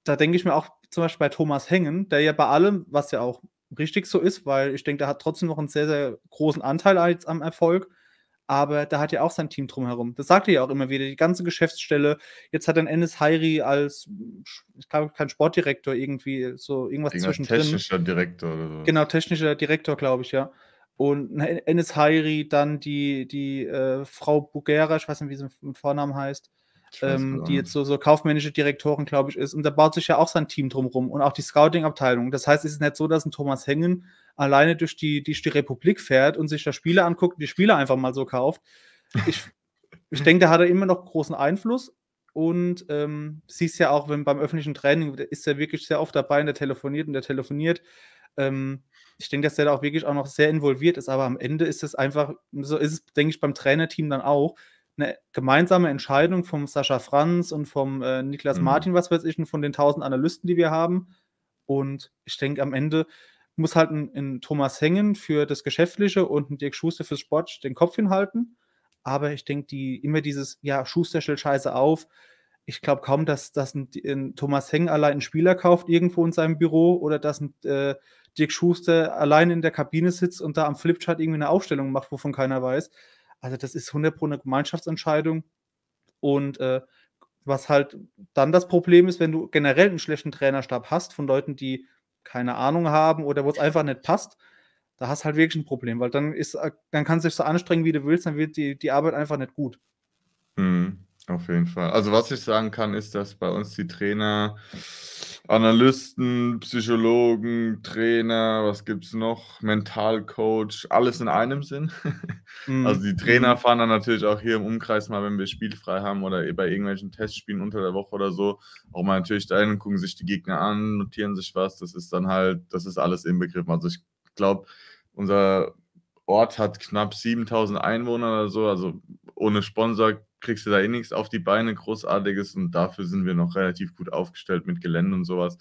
Da denke ich mir auch zum Beispiel bei Thomas Hengen, der ja bei allem, was ja auch richtig so ist, weil ich denke, der hat trotzdem noch einen sehr, sehr großen Anteil als, am Erfolg. Aber da hat ja auch sein Team drumherum. Das sagt er ja auch immer wieder, die ganze Geschäftsstelle. Jetzt hat ein Enes Heiri als, ich glaube, kein Sportdirektor irgendwie, so irgendwas irgendein zwischendrin. Technischer Direktor oder so. Genau, technischer Direktor, glaube ich, ja und Enes Hairi, dann die, die äh, Frau Bugera, ich weiß nicht, wie sie mit Vornamen heißt, ähm, die jetzt so, so kaufmännische Direktorin, glaube ich, ist. Und da baut sich ja auch sein Team drumherum und auch die Scouting-Abteilung. Das heißt, es ist nicht so, dass ein Thomas Hengen alleine durch die, durch die Republik fährt und sich da Spiele anguckt und die Spiele einfach mal so kauft. Ich, [LAUGHS] ich denke, da hat er immer noch großen Einfluss. Und ähm, siehst ja auch, wenn beim öffentlichen Training ist er wirklich sehr oft dabei und der telefoniert und der telefoniert. Ähm, ich denke, dass der da auch wirklich auch noch sehr involviert ist, aber am Ende ist es einfach, so ist es, denke ich, beim Trainerteam dann auch, eine gemeinsame Entscheidung vom Sascha Franz und vom äh, Niklas mhm. Martin, was weiß ich, und von den tausend Analysten, die wir haben. Und ich denke, am Ende muss halt ein, ein Thomas Hängen für das Geschäftliche und ein Dirk Schuster fürs Sport den Kopf hinhalten. Aber ich denke, die, immer dieses, ja, Schuster stellt Scheiße auf. Ich glaube kaum, dass, dass ein, ein Thomas Hängen allein einen Spieler kauft irgendwo in seinem Büro oder dass ein äh, Dirk Schuster allein in der Kabine sitzt und da am Flipchart irgendwie eine Aufstellung macht, wovon keiner weiß. Also das ist 100% eine Gemeinschaftsentscheidung. Und äh, was halt dann das Problem ist, wenn du generell einen schlechten Trainerstab hast von Leuten, die keine Ahnung haben oder wo es einfach nicht passt, da hast du halt wirklich ein Problem, weil dann ist, äh, dann kannst du dich so anstrengen, wie du willst, dann wird die, die Arbeit einfach nicht gut. Mhm, auf jeden Fall. Also was ich sagen kann, ist, dass bei uns die Trainer Analysten, Psychologen, Trainer, was gibt es noch? Mentalcoach, alles in einem Sinn. Mhm. [LAUGHS] Also die mhm, Trainer mhm. fahren dann natürlich auch hier im Umkreis mal, wenn wir spielfrei haben oder bei irgendwelchen Testspielen unter der Woche oder so, auch mal natürlich dahin und gucken sich die Gegner an, notieren sich was. Das ist dann halt, das ist alles inbegriffen. Also ich glaube, unser Ort hat knapp 7000 Einwohner oder so, also ohne Sponsor kriegst du da eh nichts auf die Beine, großartiges und dafür sind wir noch relativ gut aufgestellt mit Gelände und sowas.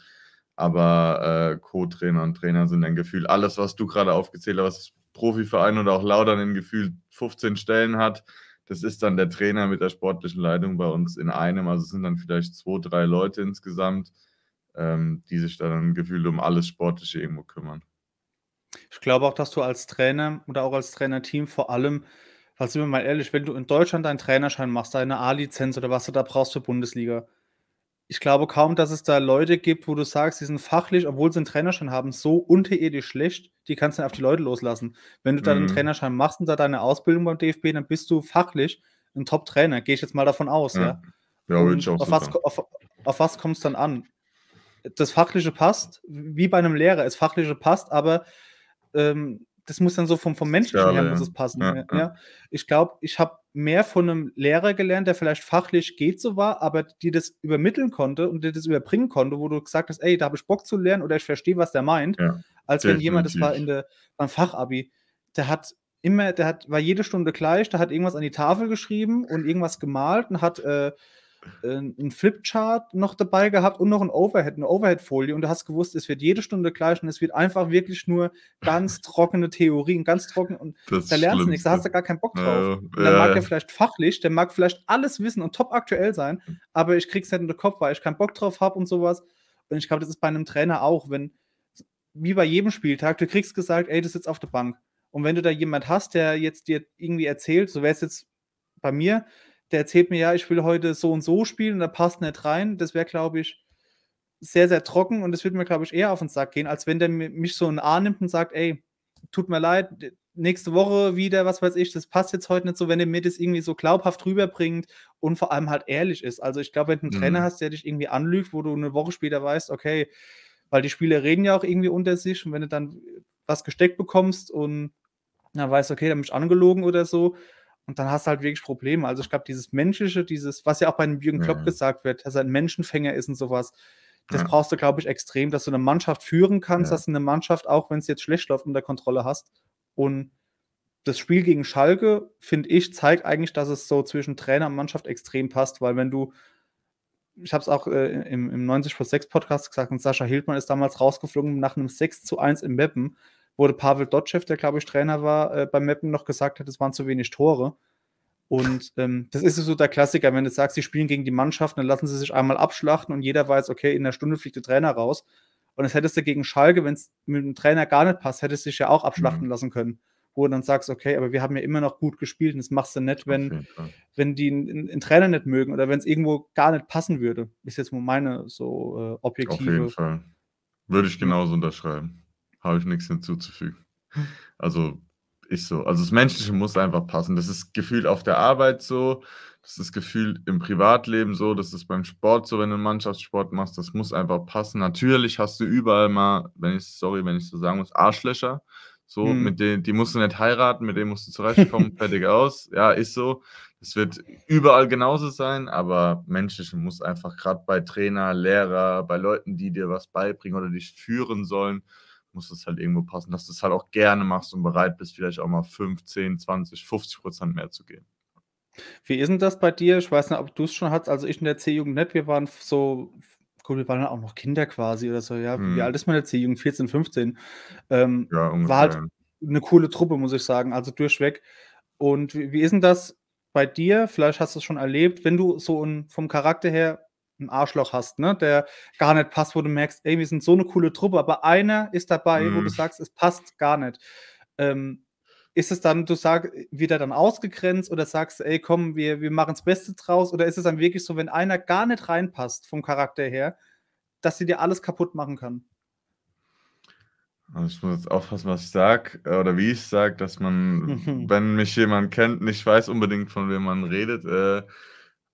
Aber äh, Co-Trainer und Trainer sind ein Gefühl. Alles, was du gerade aufgezählt hast, Profiverein oder auch Laudern im Gefühl 15 Stellen hat, das ist dann der Trainer mit der sportlichen Leitung bei uns in einem. Also es sind dann vielleicht zwei, drei Leute insgesamt, ähm, die sich dann gefühlt um alles Sportliche irgendwo kümmern. Ich glaube auch, dass du als Trainer oder auch als Trainerteam vor allem weil halt, sind wir mal ehrlich, wenn du in Deutschland einen Trainerschein machst, deine A-Lizenz oder was du da brauchst für Bundesliga, ich glaube kaum, dass es da Leute gibt, wo du sagst, die sind fachlich, obwohl sie einen Trainerschein haben, so unterirdisch schlecht, die kannst du dann auf die Leute loslassen. Wenn du mhm. einen Trainerschein machst und da deine Ausbildung beim DFB, dann bist du fachlich ein Top-Trainer, gehe ich jetzt mal davon aus. Ja, ja. ja ich auch auf, was, auf, auf was kommt es dann an? Das Fachliche passt, wie bei einem Lehrer, das Fachliche passt, aber ähm, das muss dann so vom, vom Menschlichen ja, her muss es passen. Ja, ja. Ich glaube, ich habe mehr von einem Lehrer gelernt, der vielleicht fachlich geht so war, aber die das übermitteln konnte und dir das überbringen konnte, wo du gesagt hast, ey, da habe ich Bock zu lernen oder ich verstehe, was der meint, als Definitiv. wenn jemand, das war in der, beim Fachabi, der hat immer, der hat, war jede Stunde gleich, der hat irgendwas an die Tafel geschrieben und irgendwas gemalt und hat äh, äh, einen Flipchart noch dabei gehabt und noch ein Overhead, eine Overhead-Folie und du hast gewusst, es wird jede Stunde gleich und es wird einfach wirklich nur ganz [LAUGHS] trockene Theorien, ganz trocken und das da lernst du nichts, da hast du gar keinen Bock drauf. Ja, ja. Dann mag der äh. vielleicht fachlich, der mag vielleicht alles wissen und top aktuell sein, aber ich krieg's nicht in den Kopf, weil ich keinen Bock drauf habe und sowas. Und ich glaube, das ist bei einem Trainer auch, wenn, wie bei jedem Spieltag, du kriegst gesagt, ey, du sitzt auf der Bank. Und wenn du da jemand hast, der jetzt dir irgendwie erzählt, so wäre es jetzt bei mir, der erzählt mir, ja, ich will heute so und so spielen und da passt nicht rein, das wäre, glaube ich, sehr, sehr trocken und das würde mir, glaube ich, eher auf den Sack gehen, als wenn der mich so in A nimmt und sagt, ey, tut mir leid, nächste Woche wieder, was weiß ich, das passt jetzt heute nicht so, wenn er mir das irgendwie so glaubhaft rüberbringt und vor allem halt ehrlich ist. Also ich glaube, wenn du einen mhm. Trainer hast, der dich irgendwie anlügt, wo du eine Woche später weißt, okay, weil die Spieler reden ja auch irgendwie unter sich und wenn du dann was gesteckt bekommst und dann weißt, okay, da bin ich angelogen oder so, und dann hast du halt wirklich Probleme. Also ich glaube, dieses Menschliche, dieses, was ja auch bei einem Jürgen Klopp mhm. gesagt wird, dass er ein Menschenfänger ist und sowas, das ja. brauchst du, glaube ich, extrem, dass du eine Mannschaft führen kannst, ja. dass du eine Mannschaft, auch wenn es jetzt schlecht läuft, unter Kontrolle hast. Und das Spiel gegen Schalke, finde ich, zeigt eigentlich, dass es so zwischen Trainer und Mannschaft extrem passt, weil wenn du, ich habe es auch äh, im, im 90 plus 6 Podcast gesagt, und Sascha Hildmann ist damals rausgeflogen nach einem 6 zu 1 im Meppen, wurde Pavel Dotschew, der glaube ich Trainer war, äh, beim Mappen noch gesagt hat, es waren zu wenig Tore. Und ähm, das ist so der Klassiker, wenn du sagst, sie spielen gegen die Mannschaft, dann lassen sie sich einmal abschlachten und jeder weiß, okay, in der Stunde fliegt der Trainer raus. Und das hättest du gegen Schalke, wenn es mit dem Trainer gar nicht passt, hättest du dich ja auch mhm. abschlachten mhm. lassen können. Wo du dann sagst, okay, aber wir haben ja immer noch gut gespielt und das machst du nicht, wenn, wenn die einen, Trainer nicht mögen oder wenn es irgendwo gar nicht passen würde. Ist jetzt nur meine so äh, objektive. Auf jeden Fall. Würde ich genauso unterschreiben habe ich nichts hinzuzufügen. Hm. Also ist so. Also das Menschliche muss einfach passen. Das ist gefühlt auf der Arbeit so, das ist gefühlt im Privatleben so, das ist beim Sport so, wenn du Mannschaftssport machst, das muss einfach passen. Natürlich hast du überall mal, wenn ich, sorry, wenn ich so sagen muss, Arschlöcher. So, hm. mit denen, die musst du nicht heiraten, mit denen musst du zurechtkommen, [LAUGHS] fertig aus. Ja, ist so. Es wird überall genauso sein, aber menschlich muss einfach gerade bei Trainer, Lehrer, bei Leuten, die dir was beibringen oder dich führen sollen, muss das halt irgendwo passen, dass du es halt auch gerne machst und bereit bist, vielleicht auch mal 15, 20, 50 Prozent mehr zu gehen. Wie ist denn das bei dir? Ich weiß nicht, ob du es schon hattest. Also ich in der C-Jugend nicht. Wir waren so, gut, wir waren dann auch noch Kinder quasi oder so. Ja, hm. wie alt ist man der C-Jugend? 14, 15. Ähm, ja, ungefähr. War halt eine coole Truppe, muss ich sagen. Also durchweg. Und wie, wie ist denn das bei dir? Vielleicht hast du es schon erlebt, wenn du so ein, vom Charakter her ein Arschloch hast, ne? der gar nicht passt, wo du merkst, ey, wir sind so eine coole Truppe, aber einer ist dabei, mhm. wo du mhm. sagst, es passt gar nicht. Ähm, ist es dann, du sagst, wieder dann ausgegrenzt oder sagst, ey, komm, wir, wir machen das Beste draus? Oder ist es dann wirklich so, wenn einer gar nicht reinpasst vom Charakter her, dass sie dir alles kaputt machen kann? Also ich muss jetzt aufpassen, was ich sage äh, oder wie ich sage, dass man, [LAUGHS] wenn mich jemand kennt, nicht weiß unbedingt, von wem man redet. Äh,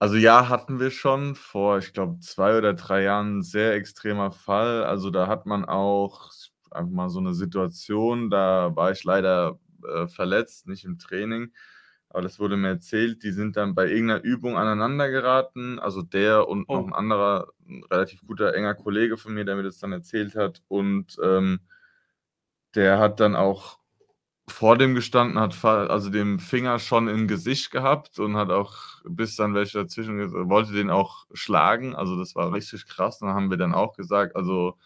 also ja, hatten wir schon vor, ich glaube, zwei oder drei Jahren ein sehr extremer Fall. Also da hat man auch einfach mal so eine Situation, da war ich leider äh, verletzt, nicht im Training, aber das wurde mir erzählt, die sind dann bei irgendeiner Übung aneinander geraten. Also der und oh. noch ein anderer, ein relativ guter, enger Kollege von mir, der mir das dann erzählt hat. Und ähm, der hat dann auch vor dem gestanden, hat also den Finger schon im Gesicht gehabt und hat auch bis dann welche dazwischen wollte den auch schlagen. Also das war richtig krass. dann haben wir dann auch gesagt, also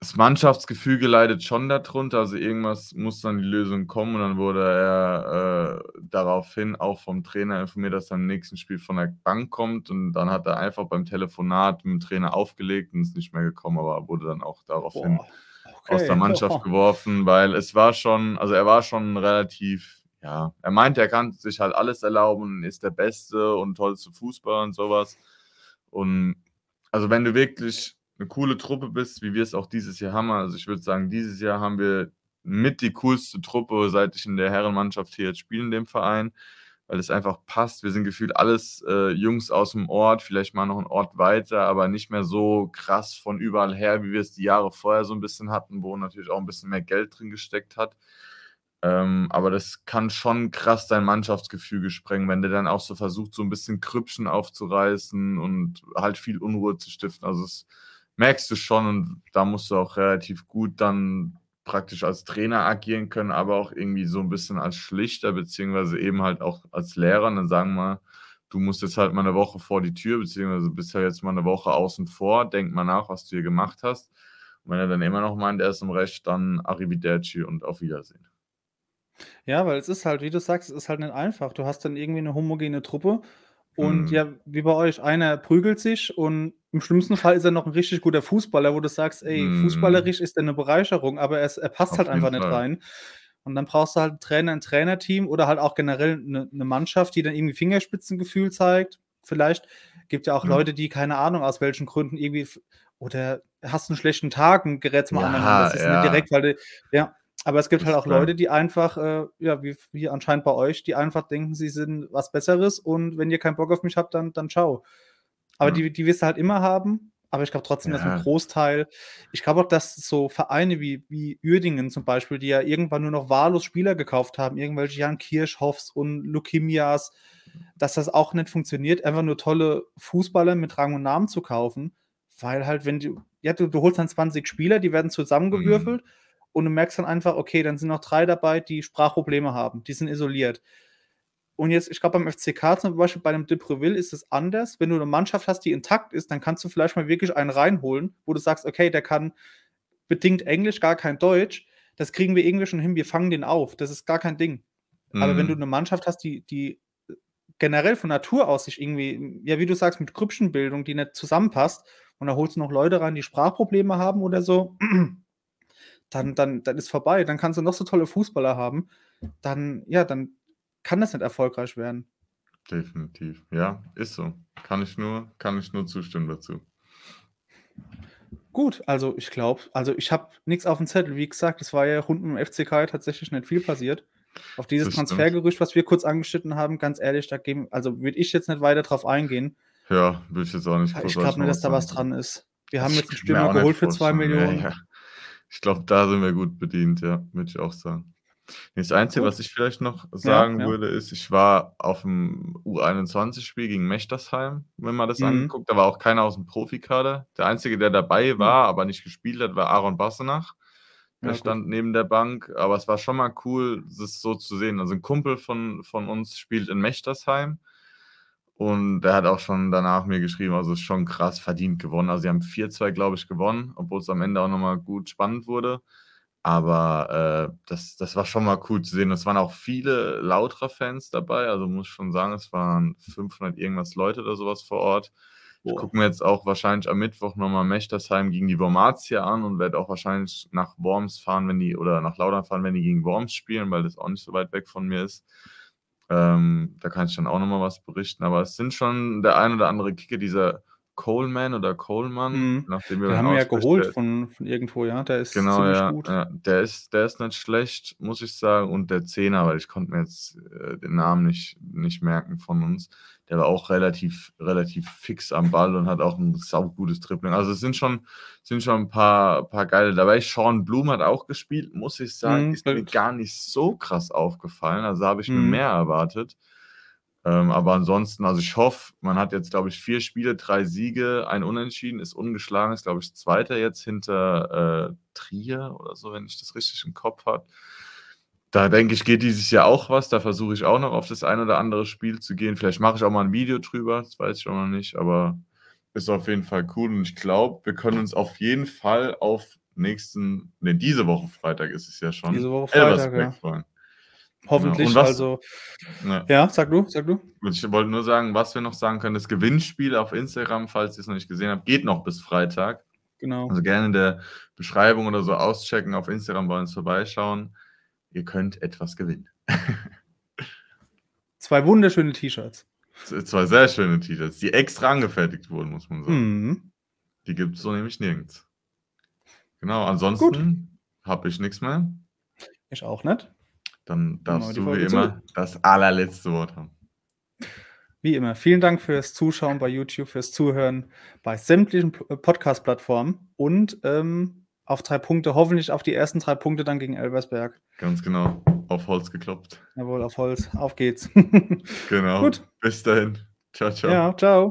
das Mannschaftsgefüge leidet schon darunter. Also irgendwas muss dann die Lösung kommen. Und dann wurde er äh, daraufhin auch vom Trainer informiert, dass er im nächsten Spiel von der Bank kommt. Und dann hat er einfach beim Telefonat mit dem Trainer aufgelegt und ist nicht mehr gekommen, aber wurde dann auch daraufhin. Boah okay, aus der Mannschaft doch. [LAUGHS] geworfen, weil es war schon, also er war schon relativ, ja, er meinte, er kann sich halt alles erlauben ist der Beste und tollste Fußballer und sowas. Und also wenn du wirklich eine coole Truppe bist, wie wir es auch dieses Jahr haben, also ich würde sagen, dieses Jahr haben wir mit die coolste Truppe, seit ich in der Herrenmannschaft hier jetzt spiele in dem Verein weil es einfach passt. Wir sind gefühlt alles äh, Jungs aus dem Ort, vielleicht mal noch einen Ort weiter, aber nicht mehr so krass von überall her, wie wir es die Jahre vorher so ein bisschen hatten, wo natürlich auch ein bisschen mehr Geld drin gesteckt hat. Ähm, aber das kann schon krass dein Mannschaftsgefüge sprengen, wenn der dann auch so versucht, so ein bisschen Krüppchen aufzureißen und halt viel Unruhe zu stiften. Also das merkst du schon und da musst du auch relativ gut dann praktisch als Trainer agieren können, aber auch irgendwie so ein bisschen als Schlichter, beziehungsweise eben halt auch als Lehrer. Und dann sagen wir, du musst jetzt halt mal eine Woche vor die Tür, beziehungsweise bist ja jetzt mal eine Woche außen vor, denk mal nach, was du hier gemacht hast. Und wenn er dann immer noch meint, er ist im Recht, dann Arrivederci und auf Wiedersehen. Ja, weil es ist halt, wie du sagst, es ist halt nicht einfach. Du hast dann irgendwie eine homogene Truppe und hm. ja, wie bei euch, einer prügelt sich und im schlimmsten Fall ist er noch ein richtig guter Fußballer, wo du sagst, ey, mm. fußballerisch ist er eine Bereicherung, aber er, er passt Auf halt einfach Fall. nicht rein. Und dann brauchst du halt einen Trainer, ein Trainerteam oder halt auch generell eine, eine Mannschaft, die dann irgendwie Fingerspitzengefühl zeigt. Vielleicht gibt ja auch ja. Mhm. Leute, die keine Ahnung aus welchen Gründen irgendwie oder hast einen schlechten Tag und gerätst mal ja, an. Das ist ja. direkt, weil ja. Aber es gibt halt auch Leute, die einfach, äh, ja, wie, wie anscheinend bei euch, die einfach denken, sie sind was Besseres und wenn ihr keinen Bock auf mich habt, dann, dann ciao. Aber mhm. die, die wirst du halt immer haben. Aber ich glaube trotzdem, ja. dass ein Großteil, ich glaube auch, dass so Vereine wie, wie Uerdingen zum Beispiel, die ja irgendwann nur noch wahllos Spieler gekauft haben, irgendwelche Jan Kirschhoffs und Leukemias, dass das auch nicht funktioniert, einfach nur tolle Fußballer mit Rang und Namen zu kaufen, weil halt, wenn du, ja, du, du holst dann 20 Spieler, die werden zusammengewürfelt mhm. und du merkst dann einfach, okay, dann sind noch drei dabei, die Sprachprobleme haben, die sind isoliert. Und jetzt, ich glaube, beim FCK zum Beispiel bei einem Depreville ist es anders. Wenn du eine Mannschaft hast, die intakt ist, dann kannst du vielleicht mal wirklich einen reinholen, wo du sagst, okay, der kann bedingt Englisch, gar kein Deutsch. Das kriegen wir irgendwie schon hin, wir fangen den auf. Das ist gar kein Ding. Mhm. Aber wenn du mhm. eine Mannschaft hast, die, die generell von Natur aus sich irgendwie, ja, wie du sagst, mit Grüppchenbildung, die nicht zusammenpasst, und da holst du noch Leute rein, die Sprachprobleme haben oder so, [CLEARS THROAT] dann, dann, dann ist vorbei. Dann kannst du noch so tolle Fußballer haben. Dann, ja, dann kann das nicht erfolgreich werden. Definitiv, ja, ist so. Kann ich nur, kann ich nur zustimmen dazu. Gut, also ich glaube, also ich habe nichts auf dem Zettel. Wie gesagt, es war ja rund um FCK tatsächlich nicht viel passiert. Auf dieses Transfergerücht, was wir kurz angeschnitten haben, ganz ehrlich, da geben, also würde ich jetzt nicht weiter drauf eingehen. Ja, würde ich jetzt auch nicht. Ich glaube nur, dass da was dran ist. Wir haben jetzt einen Stürmer geholt für 2 Millionen. Ja, ja. Ich glaube, da sind wir gut bedient, ja, würde ich auch sagen. Das Einzige, was ich vielleicht noch sagen ja, ja. würde, ist, ich war auf dem U21-Spiel gegen Mechtersheim, wenn man das mhm. anguckt. Da war auch keiner aus dem Profikader. Der Einzige, der dabei mhm. war, mhm. aber nicht gespielt hat, war Aaron Bassenach. Der ja, stand gut. neben der Bank. Aber es war schon mal cool, das so zu sehen. Also ein Kumpel von, von uns spielt in Mechtersheim. Und der hat auch schon danach mir geschrieben, also ist schon krass verdient gewonnen. Also sie haben 4-2, glaube ich, gewonnen, obwohl es am Ende auch nochmal gut spannend wurde. Aber äh, das, das war schon mal cool zu sehen. Es waren auch viele Lautra-Fans dabei. Also muss ich schon sagen, es waren 500 irgendwas Leute oder sowas vor Ort. Ich gucke mir jetzt auch wahrscheinlich am Mittwoch nochmal Mechtersheim gegen die Wormatia an und werde auch wahrscheinlich nach Worms fahren, wenn die, oder nach Laudern fahren, wenn die gegen Worms spielen, weil das auch nicht so weit weg von mir ist. Ähm, da kann ich dann auch nochmal was berichten. Aber es sind schon der ein oder andere Kicker dieser Coleman oder Coleman, mhm. nachdem wir Den haben wir ja geholt von, von, irgendwo, ja. Der ist genau, ziemlich ja, gut. Ja. Der, ist, der ist nicht schlecht, muss ich sagen. Und der Zehner, weil ich konnte mir jetzt äh, den Namen nicht, nicht merken von uns, der war auch relativ, relativ fix am Ball und hat auch ein saugutes Tripling. Also es sind schon, sind schon ein paar, paar geile dabei. Sean Blum hat auch gespielt, muss ich sagen. Mhm, ist mir gar nicht so krass aufgefallen. Also habe ich mhm. mir mehr erwartet. Ähm, aber ansonsten, also ich hoffe, man hat jetzt, glaube ich, vier Spiele, drei Siege, ein Unentschieden, ist ungeschlagen, ist, glaube ich, Zweiter jetzt hinter äh, Trier oder so, wenn ich das richtig im Kopf habe. Da denke ich, geht dieses Jahr auch was. Da versuche ich auch noch auf das ein oder andere Spiel zu gehen. Vielleicht mache ich auch mal ein Video drüber, das weiß ich auch noch nicht, aber ist auf jeden Fall cool. Und ich glaube, wir können uns auf jeden Fall auf nächsten, ne, diese Woche Freitag ist es ja schon. Diese Woche Freitag, ja. freuen. Hoffentlich. Ja, was, also, ne. ja, sag du, sag du. Ich wollte nur sagen, was wir noch sagen können: Das Gewinnspiel auf Instagram, falls ihr es noch nicht gesehen habt, geht noch bis Freitag. Genau. Also gerne in der Beschreibung oder so auschecken, auf Instagram bei uns vorbeischauen. Ihr könnt etwas gewinnen. [LAUGHS] Zwei wunderschöne T-Shirts. Zwei sehr schöne T-Shirts, die extra angefertigt wurden, muss man sagen. Mhm. Die gibt es so nämlich nirgends. Genau, ansonsten habe ich nichts mehr. Ich auch nicht. Dann darfst genau, du wie immer zu. das allerletzte Wort haben. Wie immer, vielen Dank fürs Zuschauen bei YouTube, fürs Zuhören bei sämtlichen äh, Podcast-Plattformen und ähm, auf drei Punkte, hoffentlich auf die ersten drei Punkte dann gegen Elversberg. Ganz genau, auf Holz geklopft. Jawohl, auf Holz, auf geht's. [LAUGHS] genau, Gut. bis dahin. Ciao, ciao. Ja, ciao.